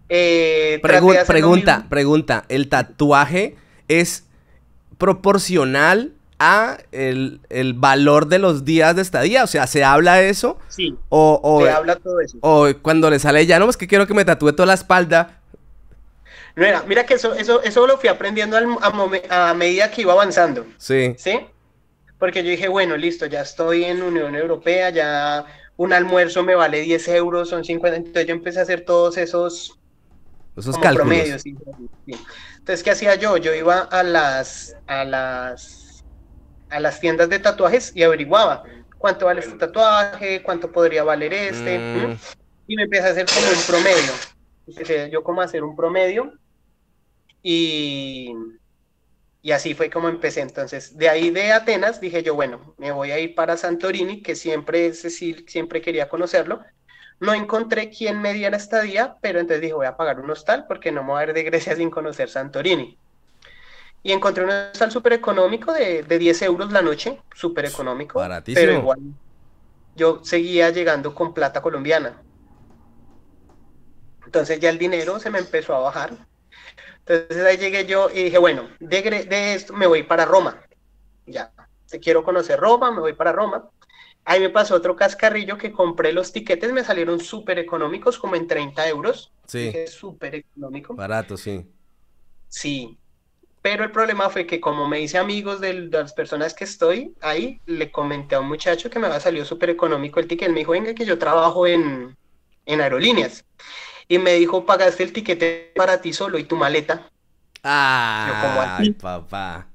Eh, pregunta, pregunta, ¿el tatuaje es proporcional a el, valor de los días de estadía? O sea, ¿se habla eso? Sí. O, eso. O cuando le sale ya, no, es que quiero que me tatúe toda la espalda. No era, mira que eso, eso, eso lo fui aprendiendo a, medida que iba avanzando. Sí. ¿Sí? Porque yo dije, bueno, listo, ya estoy en Unión Europea, ya un almuerzo me vale 10 euros, son 50. Entonces yo empecé a hacer todos esos esos como cálculos. Entonces, ¿qué hacía yo? Yo iba a las, a las, a las tiendas de tatuajes y averiguaba cuánto vale este tatuaje, cuánto podría valer este. Mm. Y me empecé a hacer como un promedio. yo como hacer un promedio. Y, y así fue como empecé. Entonces, de ahí de Atenas dije yo, bueno, me voy a ir para Santorini, que siempre, ese siempre quería conocerlo. No encontré quién me diera estadía, pero entonces dije, voy a pagar un hostal porque no me voy a ir de Grecia sin conocer Santorini. Y encontré un hostal súper económico de, de, 10 euros la noche, súper económico. Baratísimo. Pero igual, yo seguía llegando con plata colombiana. Entonces ya el dinero se me empezó a bajar. Entonces ahí llegué yo y dije, bueno, de, de esto me voy para Roma. Ya, te quiero conocer Roma, me voy para Roma. Ahí me pasó otro cascarrillo que compré los tiquetes, me salieron súper económicos, como en 30 euros. Sí. súper económico. Barato, sí. Sí. Pero el problema fue que como me hice amigos de las personas que estoy ahí, le comenté a un muchacho que me había salido súper económico el ticket. me dijo, venga, que yo trabajo en, aerolíneas. Y me dijo, pagaste el tiquete para ti solo y tu maleta. Ah, papá.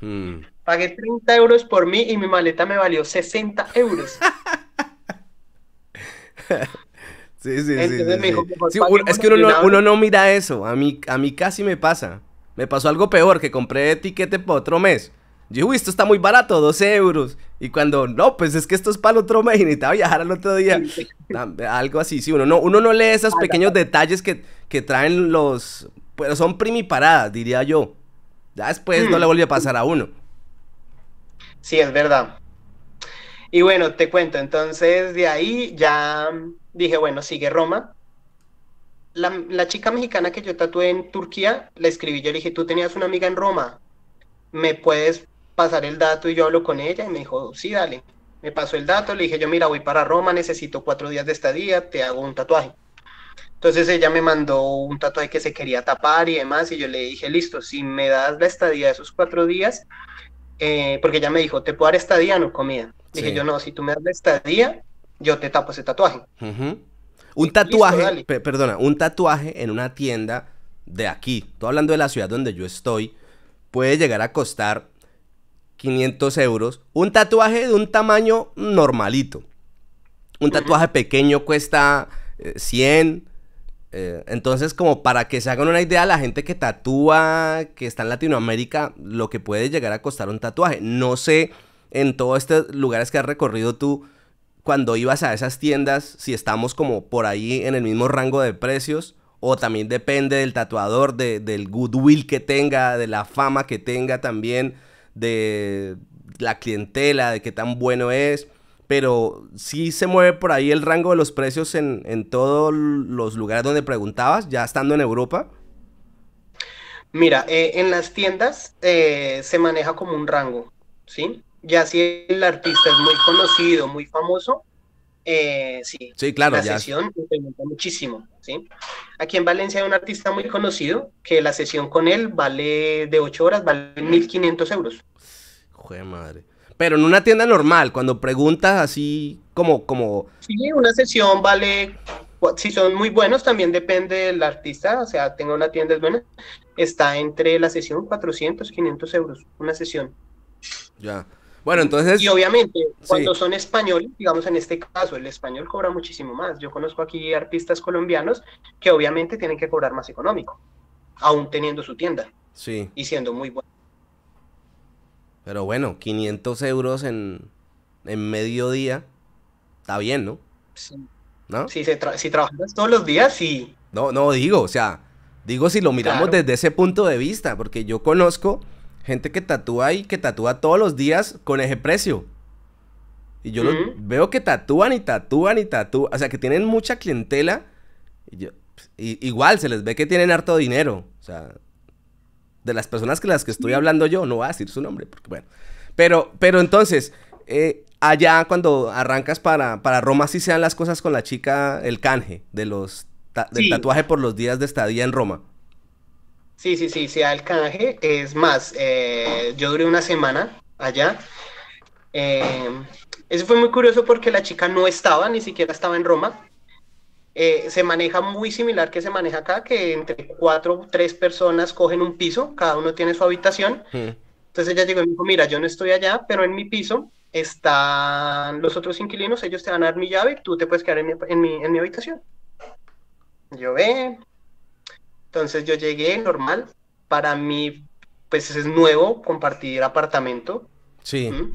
Hmm. Pagué 30 euros por mí y mi maleta me valió 60 euros. sí, sí, sí. es que uno no, mira eso. A mí, a mí casi me pasa. Me pasó algo peor, que compré etiquete para otro mes. Yo, uy, esto está muy barato, 12 euros. Y cuando, no, pues es que esto es para otro mes y necesitaba viajar al otro día. Algo así, sí, uno no, uno no lee esos pequeños detalles que, traen los... Pero pues, son primiparadas, diría yo. Ya después no hmm. le vuelve a pasar a uno. Sí, es verdad. Y bueno, te cuento, entonces de ahí ya dije, bueno, sigue Roma. La, chica mexicana que yo tatué en Turquía, le escribí, yo le dije, tú tenías una amiga en Roma, ¿me puedes pasar el dato y yo hablo con ella? Y me dijo, sí, dale. Me pasó el dato, le dije, yo mira, voy para Roma, necesito cuatro días de estadía, te hago un tatuaje. Entonces ella me mandó un tatuaje que se quería tapar y demás, y yo le dije, listo, si me das la estadía de esos cuatro días, eh, porque ella me dijo, ¿te puedo dar estadía no comida? Dije yo, no, si tú me das estadía, yo te tapo ese tatuaje. Un tatuaje, perdona, un tatuaje en una tienda de aquí, Estoy hablando de la ciudad donde yo estoy, puede llegar a costar 500 euros. Un tatuaje de un tamaño normalito. Un tatuaje pequeño cuesta 100 eh, 100, eh, entonces, como para que se hagan una idea, la gente que tatúa, que está en Latinoamérica, lo que puede llegar a costar un tatuaje. No sé, en todos estos lugares que has recorrido tú, cuando ibas a esas tiendas, si estamos como por ahí en el mismo rango de precios, o también depende del tatuador, del goodwill que tenga, de la fama que tenga también, de la clientela, de qué tan bueno es pero sí se mueve por ahí el rango de los precios en, todos los lugares donde preguntabas, ya estando en Europa. Mira, eh, en las tiendas eh, se maneja como un rango, ¿sí? Ya si el artista es muy conocido, muy famoso, eh, sí. sí, claro, la sesión sesión incrementa muchísimo. ¿sí? Aquí en Valencia hay un artista muy conocido que la sesión con él vale de 8 horas, vale 1.500 euros. Joder, madre. Pero en una tienda normal, cuando preguntas así como... como... Sí, una sesión vale... Si son muy buenos, también depende del artista. O sea, tengo una tienda es buena. Está entre la sesión 400, 500 euros. Una sesión. Ya. Bueno, entonces. Y obviamente, cuando son españoles, digamos en este caso, el español cobra muchísimo más. Yo conozco aquí artistas colombianos que obviamente tienen que cobrar más económico, aún teniendo su tienda. Sí. Y siendo muy buenos. Pero bueno, 500 euros en, en día, está bien, ¿no? Sí. ¿No? Si, se si trabajas todos los días, sí. No, no digo, o sea, digo si lo miramos desde ese punto de vista, porque yo conozco gente que tatúa y que tatúa todos los días con ese precio. Y yo veo que tatúan y tatúan y tatúan, o sea, que tienen mucha clientela. igual se les ve que tienen harto dinero, o sea, de las personas que las que estoy hablando yo, no voy a decir su nombre, porque bueno. Pero, pero entonces, eh, allá cuando arrancas para, para Roma, si se dan las cosas con la chica, el canje de los del tatuaje por los días de estadía en Roma. Sí, sí, sí, se el canje. Es más, eh, yo duré una semana allá. Eh, eso fue muy curioso porque la chica no estaba, ni siquiera estaba en Roma. Eh, se maneja muy similar que se maneja acá, que entre cuatro o tres personas cogen un piso, cada uno tiene su habitación. Hmm. Entonces ella llegó y dijo, mira, yo no estoy allá, pero en mi piso están los otros inquilinos, ellos te van a dar mi llave, tú te puedes quedar en mi, en mi, habitación. Yo ve. Entonces yo llegué normal. Para mí, pues es nuevo compartir apartamento. Sí. ¿Mm?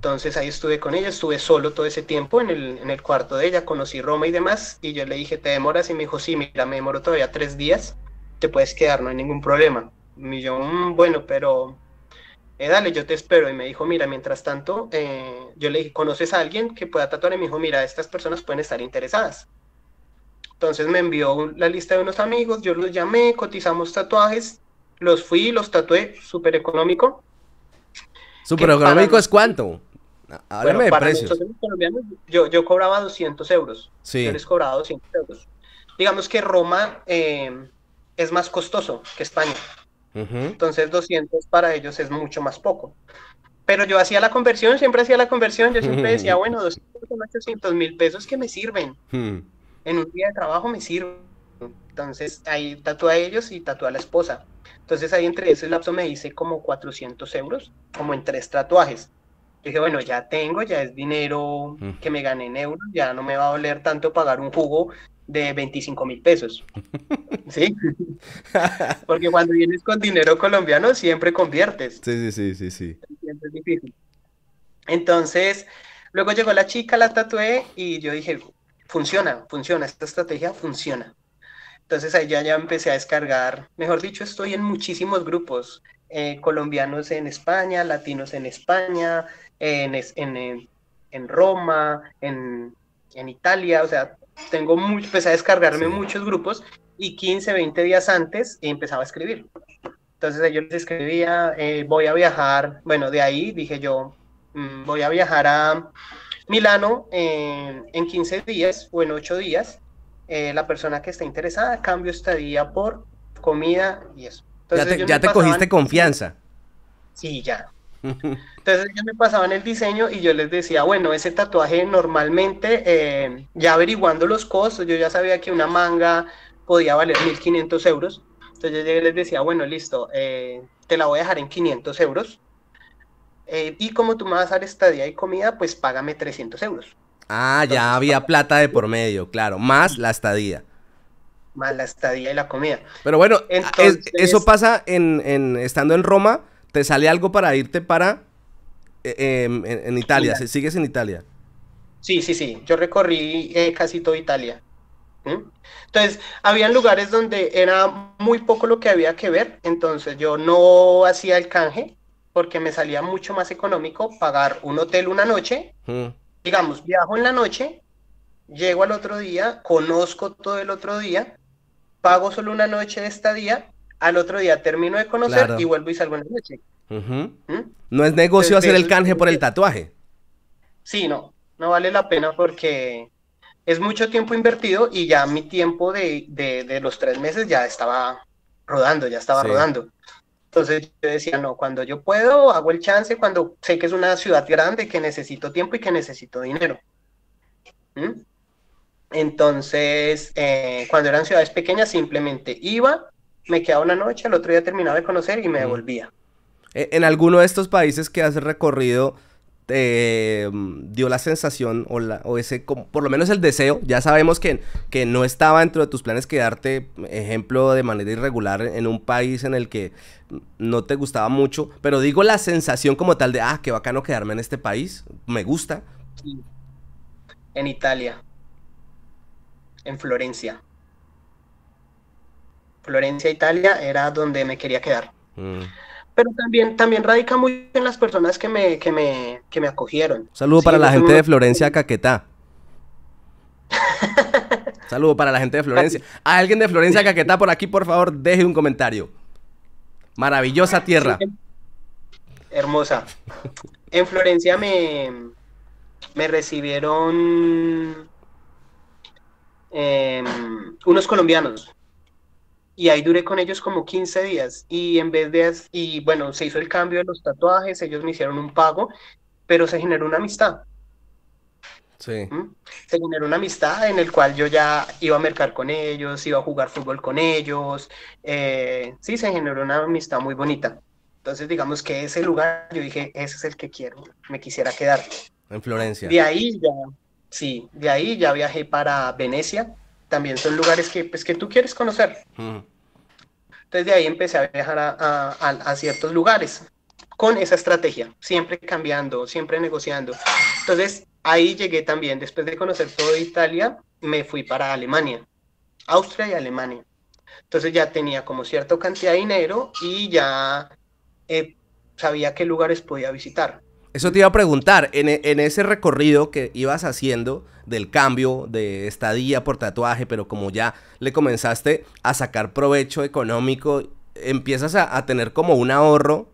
Entonces ahí estuve con ella, estuve solo todo ese tiempo en el, cuarto de ella, conocí Roma y demás, y yo le dije, ¿te demoras? Y me dijo, sí, mira, me demoro todavía tres días, te puedes quedar, no hay ningún problema. Y yo, mm, bueno, pero eh, dale, yo te espero. Y me dijo, mira, mientras tanto, eh, yo le dije, ¿conoces a alguien que pueda tatuar? Y me dijo, mira, estas personas pueden estar interesadas. Entonces me envió la lista de unos amigos, yo los llamé, cotizamos tatuajes, los fui, los tatué, súper económico. ¿Súper económico es cuánto? Ah, para yo, yo cobraba 200 euros. Yo les cobraba 200 euros. Digamos que Roma em, es más costoso que España. Entonces 200 para ellos es mucho más poco. Pero yo hacía la conversión, siempre hacía la conversión, yo siempre decía, bueno, 200 son 800 mil pesos que me sirven. Hmm. En un día de trabajo me sirven. Entonces ahí tatúa a ellos y tatúa a la esposa. Entonces ahí entre ese lapso me hice como 400 euros, como en tres tatuajes dije, bueno, ya tengo, ya es dinero mm. que me gané en euros, ya no me va a doler tanto pagar un jugo de 25 mil pesos. ¿Sí? Porque cuando vienes con dinero colombiano siempre conviertes. Sí, sí, sí, sí, Siempre es difícil. Entonces, luego llegó la chica, la tatué y yo dije, funciona, funciona, esta estrategia funciona. Entonces ahí ya, ya empecé a descargar, mejor dicho, estoy en muchísimos grupos. Eh, colombianos en España, latinos en España, en, Roma, en, Italia, o sea, tengo muy, empecé a descargarme muchos grupos y 15, 20 días antes empezaba a escribir. Entonces yo les escribía, eh, voy a viajar, bueno, de ahí dije yo, mm, voy a viajar a Milano eh, en 15 días o en 8 días. la persona que está interesada, cambio estadía por comida y eso ya te, cogiste confianza. Sí, ya. Entonces ellos me pasaban el diseño y yo les decía, bueno, ese tatuaje normalmente, eh, ya averiguando los costos, yo ya sabía que una manga podía valer 1.500 euros. Entonces yo les decía, bueno, listo, eh, te la voy a dejar en 500 euros. Eh, y como tú me vas a dar estadía y comida, pues págame 300 euros. Ah, ya había plata de por medio, claro, más la estadía más la estadía y la comida. Pero bueno, eso pasa en, estando en Roma, te sale algo para irte para eh, em, en, Italia, sigues en Italia. Sí, sí, sí, yo recorrí eh, casi toda Italia. Entonces, habían lugares donde era muy poco lo que había que ver, entonces yo no hacía el canje porque me salía mucho más económico pagar un hotel una noche, mm. digamos, viajo en la noche, llego al otro día, conozco todo el otro día pago solo una noche de estadía, al otro día termino de conocer y vuelvo y salgo en la noche. ¿Mm? No es negocio hacer el canje por el tatuaje. Sí, no, no vale la pena porque es mucho tiempo invertido y ya mi tiempo de, los tres meses ya estaba rodando, ya estaba rodando. Entonces yo decía, no, cuando yo puedo, hago el chance, cuando sé que es una ciudad grande, que necesito tiempo y que necesito dinero. ¿Mm? Entonces, eh, cuando eran ciudades pequeñas, simplemente iba, me quedaba una noche, el otro día terminaba de conocer y me devolvía. E-, ¿En alguno de estos países que has recorrido ¿te mm, dio la sensación o, ese, por lo menos el deseo? Ya sabemos que, que no estaba dentro de tus planes quedarte, ejemplo, de manera irregular en un país en el que no te gustaba mucho, pero digo la sensación como tal de, ah, qué bacano quedarme en este país, me gusta. En Italia en Florencia. Florencia, Italia, era donde me quería quedar. Mm. Pero también, también radica muy en las personas que me, que me, me acogieron. Saludo para la gente de Florencia, Caquetá. Saludo para la gente de Florencia. ¿A alguien de Florencia, Caquetá, por aquí, por favor, deje un comentario. Maravillosa tierra. Em, hermosa. En Florencia me, me recibieron Em, unos colombianos. Y ahí duré con ellos como 15 días. Y en vez de, y bueno, se hizo el cambio de los tatuajes, ellos me hicieron un pago, pero se generó una amistad. Sí. ¿Mm? Se generó una amistad en el cual yo ya iba a mercar con ellos, iba a jugar fútbol con ellos. Eh, sí, se generó una amistad muy bonita. Entonces, digamos que ese lugar, yo dije, ese es el que quiero, me quisiera quedar. En Florencia. De ahí ya, Sí, de ahí ya viajé para Venecia. También son lugares que, pues, que tú quieres conocer. Mm. Entonces de ahí empecé a viajar a, ciertos lugares con esa estrategia, siempre cambiando, siempre negociando. Entonces ahí llegué también, después de conocer todo Italia, me fui para Alemania, Austria y Alemania. Entonces ya tenía como cierta cantidad de dinero y ya eh, sabía qué lugares podía visitar. Eso te iba a preguntar, e, en, ese recorrido que ibas haciendo del cambio de estadía por tatuaje, pero como ya le comenzaste a sacar provecho económico, empiezas a, tener como un ahorro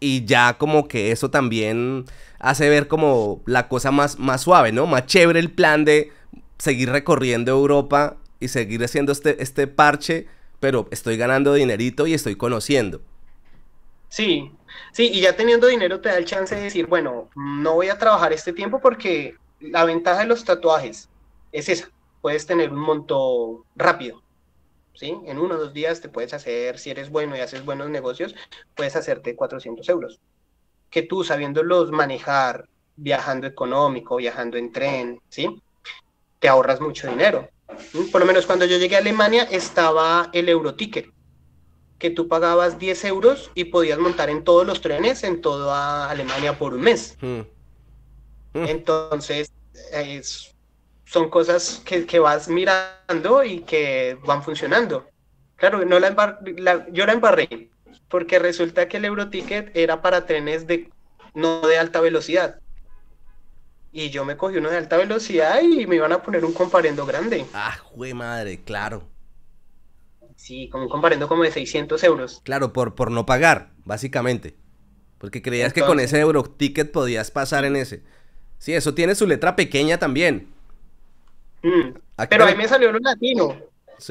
y ya como que eso también hace ver como la cosa más, más suave, ¿no? Más chévere el plan de seguir recorriendo Europa y seguir haciendo este, este parche, pero estoy ganando dinerito y estoy conociendo. Sí, Sí, y ya teniendo dinero te da el chance de decir, bueno, no voy a trabajar este tiempo porque la ventaja de los tatuajes es esa, puedes tener un monto rápido. ¿Sí? En uno o dos días te puedes hacer, si eres bueno y haces buenos negocios, puedes hacerte 400 euros. Que tú sabiéndolos manejar, viajando económico, viajando en tren, ¿sí? Te ahorras mucho dinero. Por lo menos cuando yo llegué a Alemania estaba el Euroticket que tú pagabas 10 euros y podías montar en todos los trenes en toda Alemania por un mes. Hmm. Hmm. Entonces, son cosas que, vas mirando y que van funcionando. Claro, no la, yo la embarré, porque resulta que el Euroticket era para trenes de no de alta velocidad. Y yo me cogí uno de alta velocidad y me iban a poner un comparendo grande. Ah, jue madre, claro. Sí, como comparando como de 600 euros. Claro, por, por no pagar, básicamente. Porque creías que con ese euro ticket podías pasar en ese. Sí, eso tiene su letra pequeña también. Mm, pero ahí me salió un latino.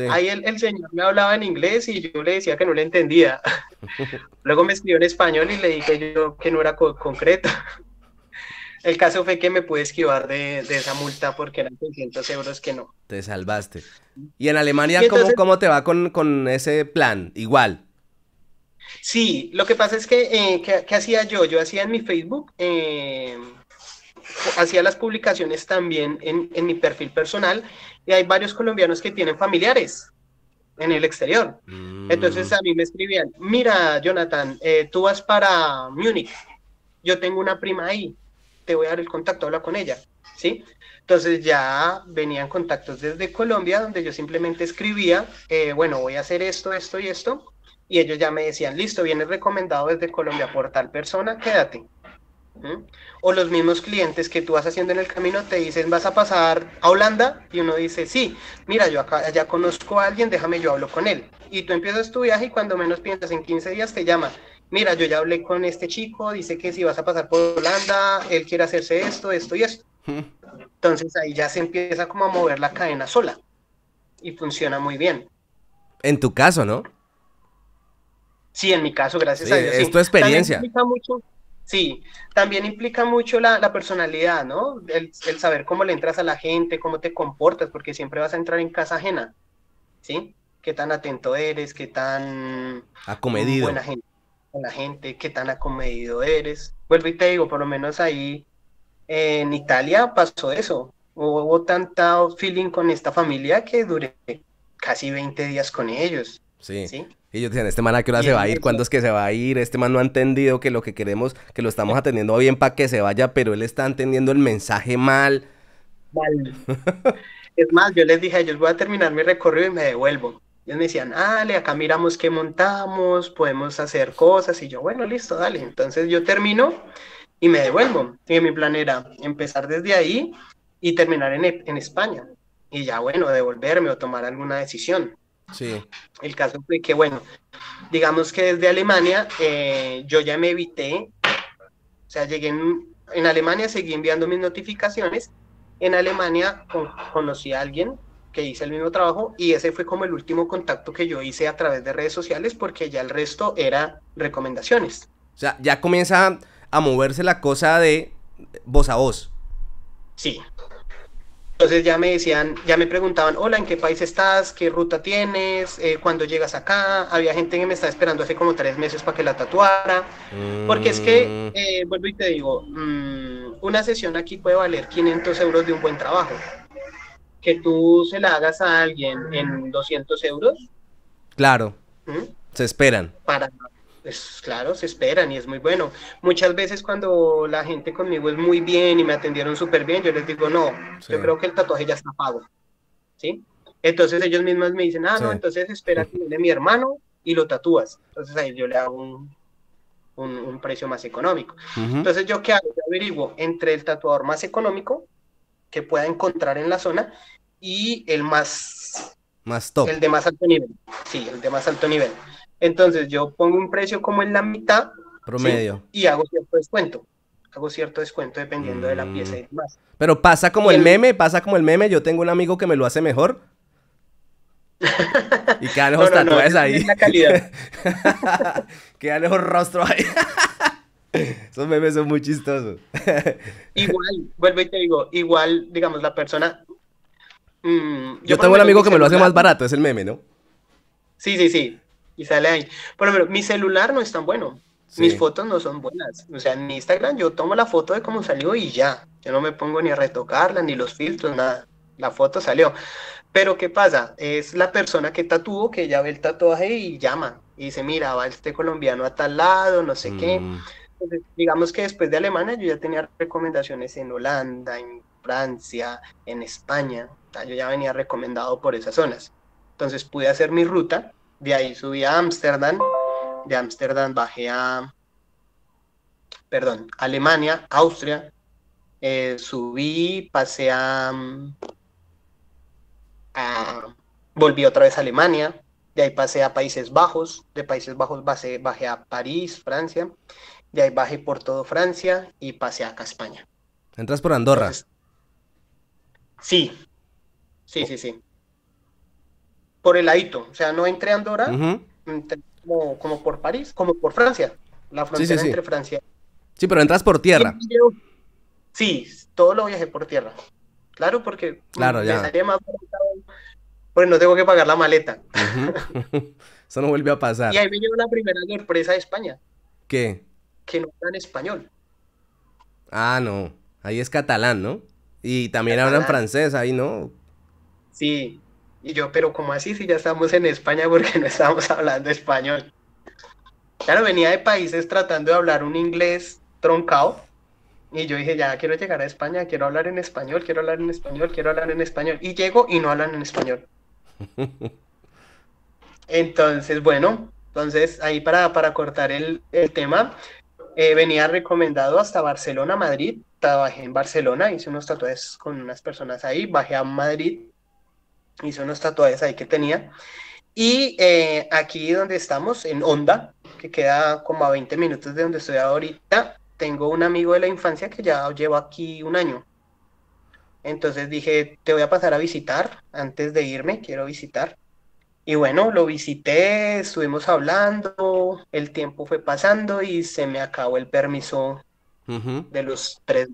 Ahí el, señor me hablaba en inglés y yo le decía que no le entendía. Luego me escribió en español y le dije yo que no era concreto. El caso fue que me pude esquivar de, esa multa porque eran 500 euros que no. Te salvaste. ¿Y en Alemania ¿cómo, te va con, ese plan? Igual. Sí, lo que pasa es que, eh, ¿qué, hacía yo? Yo hacía en mi Facebook, eh, hacía las publicaciones también en, mi perfil personal y hay varios colombianos que tienen familiares en el exterior. Mm. Entonces a mí me escribían, mira, Jonathan, eh, tú vas para Múnich, yo tengo una prima ahí, te voy a dar el contacto, habla con ella, ¿sí? Entonces ya venían contactos desde Colombia, donde yo simplemente escribía, eh, bueno, voy a hacer esto, esto y esto, y ellos ya me decían, listo, vienes recomendado desde Colombia por tal persona, quédate. O los mismos clientes que tú vas haciendo en el camino te dicen, vas a pasar a Holanda, y uno dice, sí, mira, yo acá ya conozco a alguien, déjame, yo hablo con él. Y tú empiezas tu viaje y cuando menos piensas, en 15 días te llama mira, yo ya hablé con este chico, dice que si vas a pasar por Holanda, él quiere hacerse esto, esto y esto. Hmm. Entonces ahí ya se empieza como a mover la cadena sola y funciona muy bien. En tu caso, ¿no? Sí, en mi caso, gracias a Dios. Es tu experiencia. sí, también implica mucho la, personalidad, ¿no? El, el, saber cómo le entras a la gente, cómo te comportas, porque siempre vas a entrar en casa ajena, ¿sí? Qué tan atento eres, qué tan... Acomedido. Buena gente la gente, qué tan acomedido eres. Vuelvo y te digo, por lo menos ahí en Italia pasó eso. Hubo, tanto tanta feeling con esta familia que duré casi 20 días con ellos. Sí. Y ellos decían, este man a qué hora se va a ir, cuándo es que se va a ir, este man no ha entendido que lo que queremos, que lo estamos atendiendo bien para que se vaya, pero él está entendiendo el mensaje mal. Mal. es más, yo les dije, yo voy a terminar mi recorrido y me devuelvo. Ellos me decían, dale, acá miramos qué montamos, podemos hacer cosas. Y yo, bueno, listo, dale. Entonces yo termino y me devuelvo. Y mi plan era empezar desde ahí y terminar en, e, España. Y ya, bueno, devolverme o tomar alguna decisión. Sí. El caso fue que, bueno, digamos que desde Alemania eh, yo ya me evité. O sea, llegué en, Alemania, seguí enviando mis notificaciones. En Alemania conocí a alguien que hice el mismo trabajo y ese fue como el último contacto que yo hice a través de redes sociales porque ya el resto era recomendaciones. O sea, ya comienza a moverse la cosa de voz a voz. Sí. Entonces ya me decían, ya me preguntaban, hola, ¿en qué país estás? ¿Qué ruta tienes? Eh, ¿Cuándo llegas acá? Había gente que me estaba esperando hace como tres meses para que la tatuara. Porque es que, mm. eh, vuelvo y te digo, mm, una sesión aquí puede valer 500 euros de un buen trabajo que tú se la hagas a alguien en 200 euros. Claro. ¿Mm? Se esperan. Para, pues, claro, se esperan y es muy bueno. Muchas veces cuando la gente conmigo es muy bien y me atendieron súper bien, yo les digo, no, yo creo que el tatuaje ya está pago. ¿Sí? Entonces ellos mismos me dicen, ah, no, entonces espera que viene mi hermano y lo tatúas. Entonces ahí yo le hago un, un, precio más económico. Entonces yo qué hago, yo averiguo entre el tatuador más económico que pueda encontrar en la zona y el más... Más top. El de más alto nivel. Sí, el de más alto nivel. Entonces yo pongo un precio como en la mitad. Promedio. Y hago cierto descuento. Hago cierto descuento dependiendo de la mm. pieza Pero pasa como el, meme, pasa como el meme. Yo tengo un amigo que me lo hace mejor. y queda lejos tatuajes ahí. la calidad. ahí. Esos memes son muy chistosos. igual, vuelvo y te digo, igual, digamos, la persona Mm, yo, tengo un amigo que me lo hace más barato, es el meme, ¿no? Sí, sí, sí. Y sale ahí. Por ejemplo, mi celular no es tan bueno. Mis fotos no son buenas. O sea, en Instagram yo tomo la foto de cómo salió y ya. Yo no me pongo ni a retocarla, ni los filtros, nada. La foto salió. Pero ¿qué pasa? Es la persona que tatuó que ya ve el tatuaje y llama. Y dice, mira, va este colombiano a tal lado, no sé qué. Mm. Entonces, digamos que después de Alemania yo ya tenía recomendaciones en Holanda, en Francia, en España. Yo ya venía recomendado por esas zonas. Entonces pude hacer mi ruta, de ahí subí a Ámsterdam, de Ámsterdam bajé a, perdón, Alemania, Austria, eh, subí, pasé a, volví otra vez a Alemania, de ahí pasé a Países Bajos, de Países Bajos bajé, a París, Francia, de ahí bajé por todo Francia y pasé acá a España. Entras por Andorra. Sí. Sí, sí, sí. Por el ladito. O sea, no entré a Andorra, entré como, por París, como por Francia. La frontera sí, entre Francia. Sí, pero entras por tierra. Sí, todo lo viajes por tierra. Claro, porque claro, ya. más pues no tengo que pagar la maleta. Eso no vuelve a pasar. Y ahí me llegó la primera sorpresa de España. ¿Qué? Que no hablan español. Ah, no. Ahí es catalán, ¿no? Y también hablan francés ahí, ¿no? Sí, y yo, pero ¿cómo así si ya estamos en España porque no estamos hablando español? Claro, venía de países tratando de hablar un inglés troncado. Y yo dije, ya quiero llegar a España, quiero hablar en español, quiero hablar en español, quiero hablar en español. Y llego y no hablan en español. Entonces, bueno, entonces ahí para, para cortar el, el tema, eh, venía recomendado hasta Barcelona, Madrid. Trabajé en Barcelona, hice unos tatuajes con unas personas ahí, bajé a Madrid, hice unos tatuajes ahí que tenía. Y eh, aquí donde estamos, en Onda, que queda como a 20 minutos de donde estoy ahorita, tengo un amigo de la infancia que ya lleva aquí un año. Entonces dije, te voy a pasar a visitar antes de irme, quiero visitar. Y bueno, lo visité, estuvimos hablando, el tiempo fue pasando y se me acabó el permiso de los tres.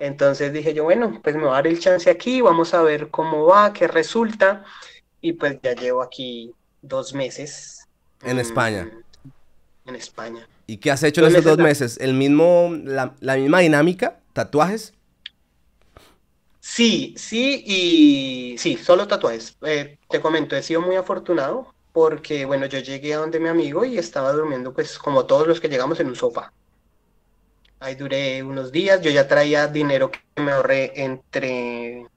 Entonces dije yo, bueno, pues me voy a dar el chance aquí, vamos a ver cómo va, qué resulta. Y pues ya llevo aquí dos meses. En España. En España. ¿Y qué has hecho en esos dos meses? ¿El mismo, la misma dinámica? ¿Tatuajes? Sí, sí, y sí, solo tatuajes. Eh, te comento, he sido muy afortunado porque, bueno, yo llegué a donde mi amigo y estaba durmiendo, pues, como todos los que llegamos en un sofá. Ahí duré unos días, yo ya traía dinero que me ahorré entre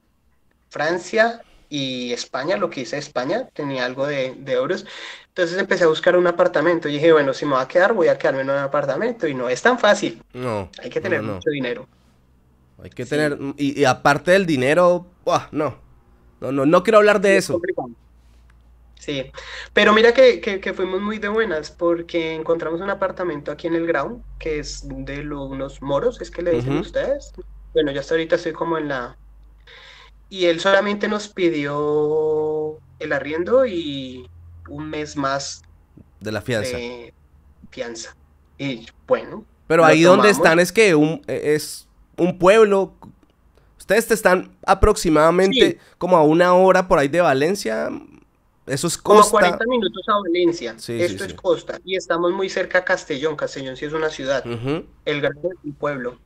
Francia y España, lo que hice España, tenía algo de, euros. Entonces empecé a buscar un apartamento y dije, bueno, si me va a quedar, voy a quedarme en un apartamento. Y no es tan fácil. No. Hay que tener mucho dinero. Hay que tener. Y, aparte del dinero, no. no. No, no, quiero hablar de eso. Sí, pero mira que, fuimos muy de buenas porque encontramos un apartamento aquí en el Ground que es de unos moros, es que le dicen ustedes. Bueno, yo hasta ahorita estoy como en la. Y él solamente nos pidió el arriendo y un mes más. De la fianza. fianza. Y bueno. Pero ahí donde están es que un, e, es un pueblo. Ustedes te están aproximadamente como a una hora por ahí de Valencia. Eso es costa. Como 40 minutos a Valencia. Esto es costa. Y estamos muy cerca a Castellón. Castellón sí es una ciudad. El gran pueblo.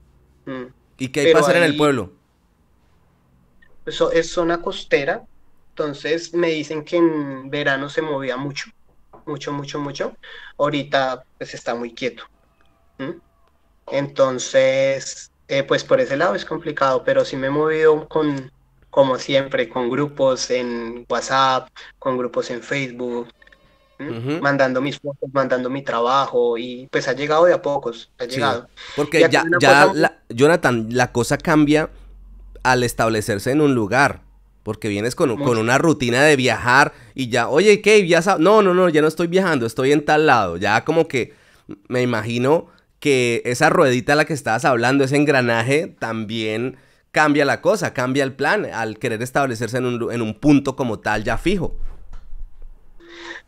Mm. ¿Y qué hay hacer en el pueblo? Eso es zona costera. Entonces me dicen que en verano se movía mucho. Mucho, mucho, mucho. Ahorita pues está muy quieto. Mm. Entonces, eh, pues por ese lado es complicado, pero sí me he movido con, como siempre, con grupos en WhatsApp, con grupos en Facebook, mandando mis fotos, mandando mi trabajo y pues ha llegado de a pocos, ha llegado. porque ya, Jonathan, la cosa cambia al establecerse en un lugar. Porque vienes con, una rutina de viajar y ya, oye, ¿qué? Ya no, no, no, ya no estoy viajando, estoy en tal lado. Ya como que me imagino que esa ruedita a la que estabas hablando, ese engranaje, también cambia la cosa, cambia el plan al querer establecerse en un, punto como tal ya fijo.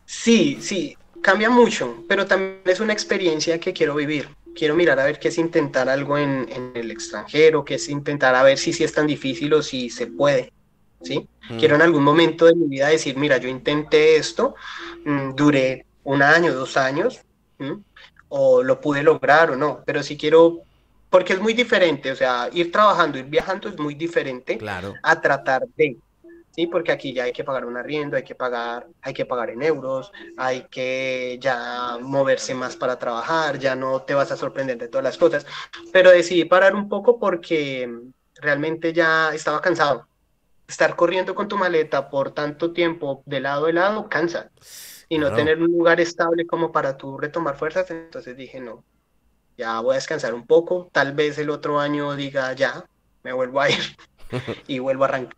Sí, sí, cambia mucho, pero también es una experiencia que quiero vivir. Quiero mirar a ver qué es intentar algo en, el extranjero, qué es intentar a ver si, es tan difícil o si se puede. ¿sí? Mm. Quiero en algún momento de mi vida decir, mira, yo intenté esto, mm, duré un año, dos años, o lo pude lograr o no, pero si quiero, porque es muy diferente, o sea, ir trabajando, ir viajando es muy diferente claro. a tratar de, ¿sí? Porque aquí ya hay que pagar un arriendo, hay que pagar, hay que pagar en euros, hay que ya moverse más para trabajar, ya no te vas a sorprender de todas las cosas, pero decidí parar un poco porque realmente ya estaba cansado. Estar corriendo con tu maleta por tanto tiempo de lado a lado cansa y no tener un lugar estable como para tú retomar fuerzas. Entonces dije, no, ya voy a descansar un poco, tal vez el otro año diga, ya, me vuelvo a ir y vuelvo a arrancar.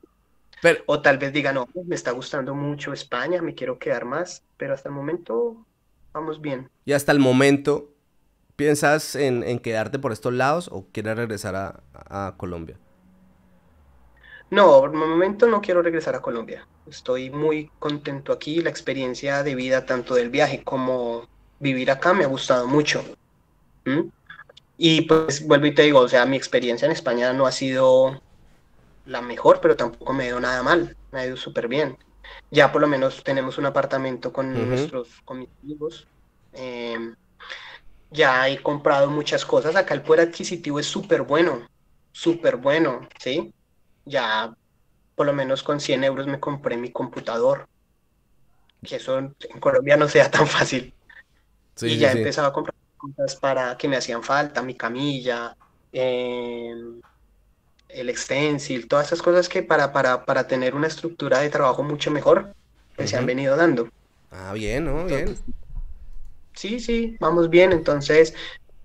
o tal vez diga, no, pues, me está gustando mucho España, me quiero quedar más, pero hasta el momento vamos bien. Y hasta el momento, ¿piensas en, quedarte por estos lados o quieres regresar a Colombia? No, por el momento no quiero regresar a Colombia. Estoy muy contento aquí. La experiencia de vida, tanto del viaje como vivir acá, me ha gustado mucho. ¿Mm? Y pues vuelvo y te digo, o sea, mi experiencia en España no ha sido la mejor, pero tampoco me ha ido nada mal. Me ha ido súper bien. Ya por lo menos tenemos un apartamento con nuestros amigos. Em, ya he comprado muchas cosas. Acá el poder adquisitivo es súper bueno, súper bueno, ¿sí? ya por lo menos con 100 euros me compré mi computador. Que eso en Colombia no sea tan fácil. y ya empezaba a comprar cosas para que me hacían falta, mi camilla, em, el extensil. todas esas cosas que para, para, tener una estructura de trabajo mucho mejor, que pues, se han venido dando. Ah, bien, ¿no? Bien. Sí, sí, vamos bien. Entonces,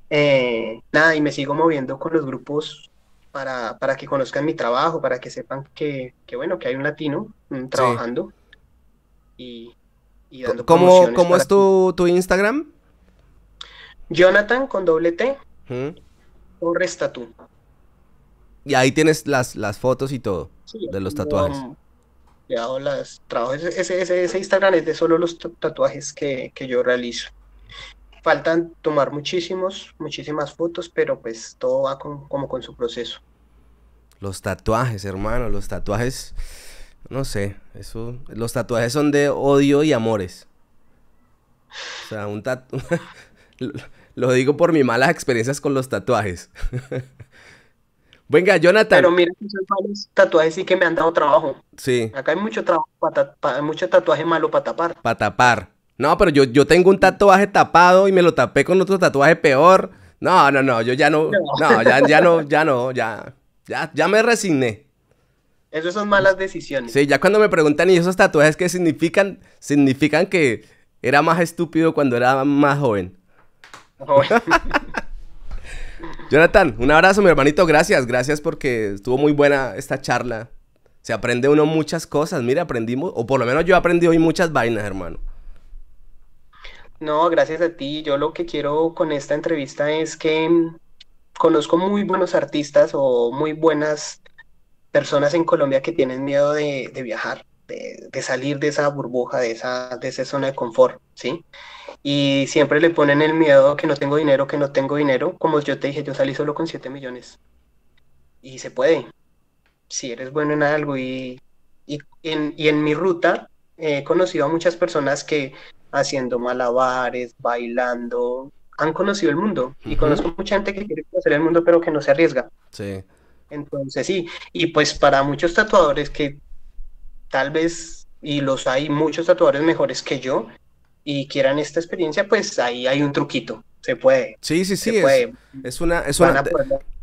eh, nada, y me sigo moviendo con los grupos para, para que conozcan mi trabajo, para que sepan que, que bueno, que hay un latino mm, trabajando y, y, dando ¿Cómo, ¿cómo es tu, tu, Instagram? Jonathan con doble T ¿Mm? Y ahí tienes las, las fotos y todo de los tatuajes. las Ese, ese, ese, Instagram es de solo los tatuajes que, que yo realizo faltan tomar muchísimos, muchísimas fotos, pero pues todo va como con su proceso. Los tatuajes, hermano, los tatuajes, no sé, eso, los tatuajes son de odio y amores. O sea, un tatu... Lo digo por mis malas experiencias con los tatuajes. Venga, Jonathan. Pero mira, esos tatuajes sí que me han dado trabajo. Sí. Acá hay mucho trabajo, para, mucho tatuaje malo para tapar. Para tapar. No, pero yo, yo tengo un tatuaje tapado y me lo tapé con otro tatuaje peor. No, no, no, yo ya no. No, ya, ya no, ya no, ya. Ya, ya me resigné. Esas son malas decisiones. Sí, ya cuando me preguntan, ¿y esos tatuajes qué significan? Significan que era más estúpido cuando era más joven. joven. Jonathan, un abrazo, mi hermanito. Gracias, gracias porque estuvo muy buena esta charla. Se aprende uno muchas cosas. Mira, aprendimos, o por lo menos yo aprendí hoy muchas vainas, hermano. No, gracias a ti. Yo lo que quiero con esta entrevista es que mm, conozco muy buenos artistas o muy buenas personas en Colombia que tienen miedo de, viajar, de, salir de esa burbuja, de esa, de zona de confort, ¿sí? Y siempre le ponen el miedo que no tengo dinero, que no tengo dinero. Como yo te dije, yo salí solo con 7 millones. Y se puede. Si eres bueno en algo y, y, en, y en mi ruta he conocido a muchas personas que haciendo malabares, bailando, han conocido el mundo. Y conozco mucha gente que quiere conocer el mundo, pero que no se arriesga. Sí. Entonces sí, y pues para muchos tatuadores que tal vez, y los hay muchos tatuadores mejores que yo, y quieran esta experiencia, pues ahí hay un truquito. Se puede. Sí, sí, sí. Se puede. es una... Es Van una... A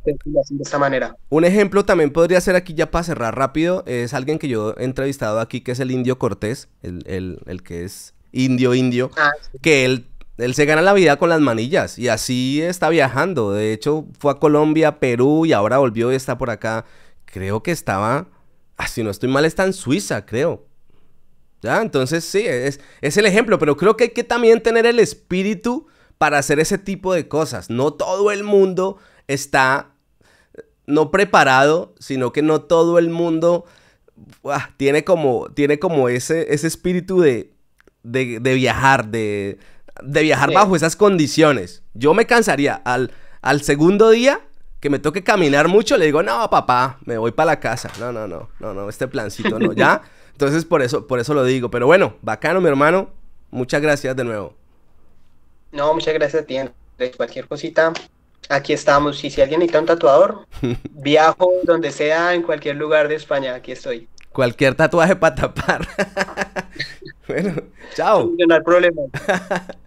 de esta manera. Un ejemplo también podría ser aquí, ya para cerrar rápido, es alguien que yo he entrevistado aquí, que es el Indio Cortés, el, el que es indio, indio, ah, que él, él se gana la vida con las manillas y así está viajando. De hecho, fue a Colombia, Perú y ahora volvió y está por acá. Creo que estaba, ah, si no estoy mal, está en Suiza, creo. ¿Ya? Entonces, sí, es, es el ejemplo, pero creo que hay que también tener el espíritu para hacer ese tipo de cosas. No todo el mundo está no preparado, sino que no todo el mundo ah, tiene como, tiene como ese, ese espíritu de de, viajar, de, viajar bajo esas condiciones. Yo me cansaría al, al segundo día que me toque caminar mucho, le digo, no, papá, me voy para la casa. No, no, no, no, no, este plancito no, ¿ya? Entonces, por eso, por eso lo digo. Pero bueno, bacano, mi hermano. Muchas gracias de nuevo. No, muchas gracias a ti, Cualquier cosita, aquí estamos. Y si alguien necesita un tatuador, viajo donde sea, en cualquier lugar de España, aquí estoy cualquier tatuaje para tapar. bueno, chao. No, hay problema.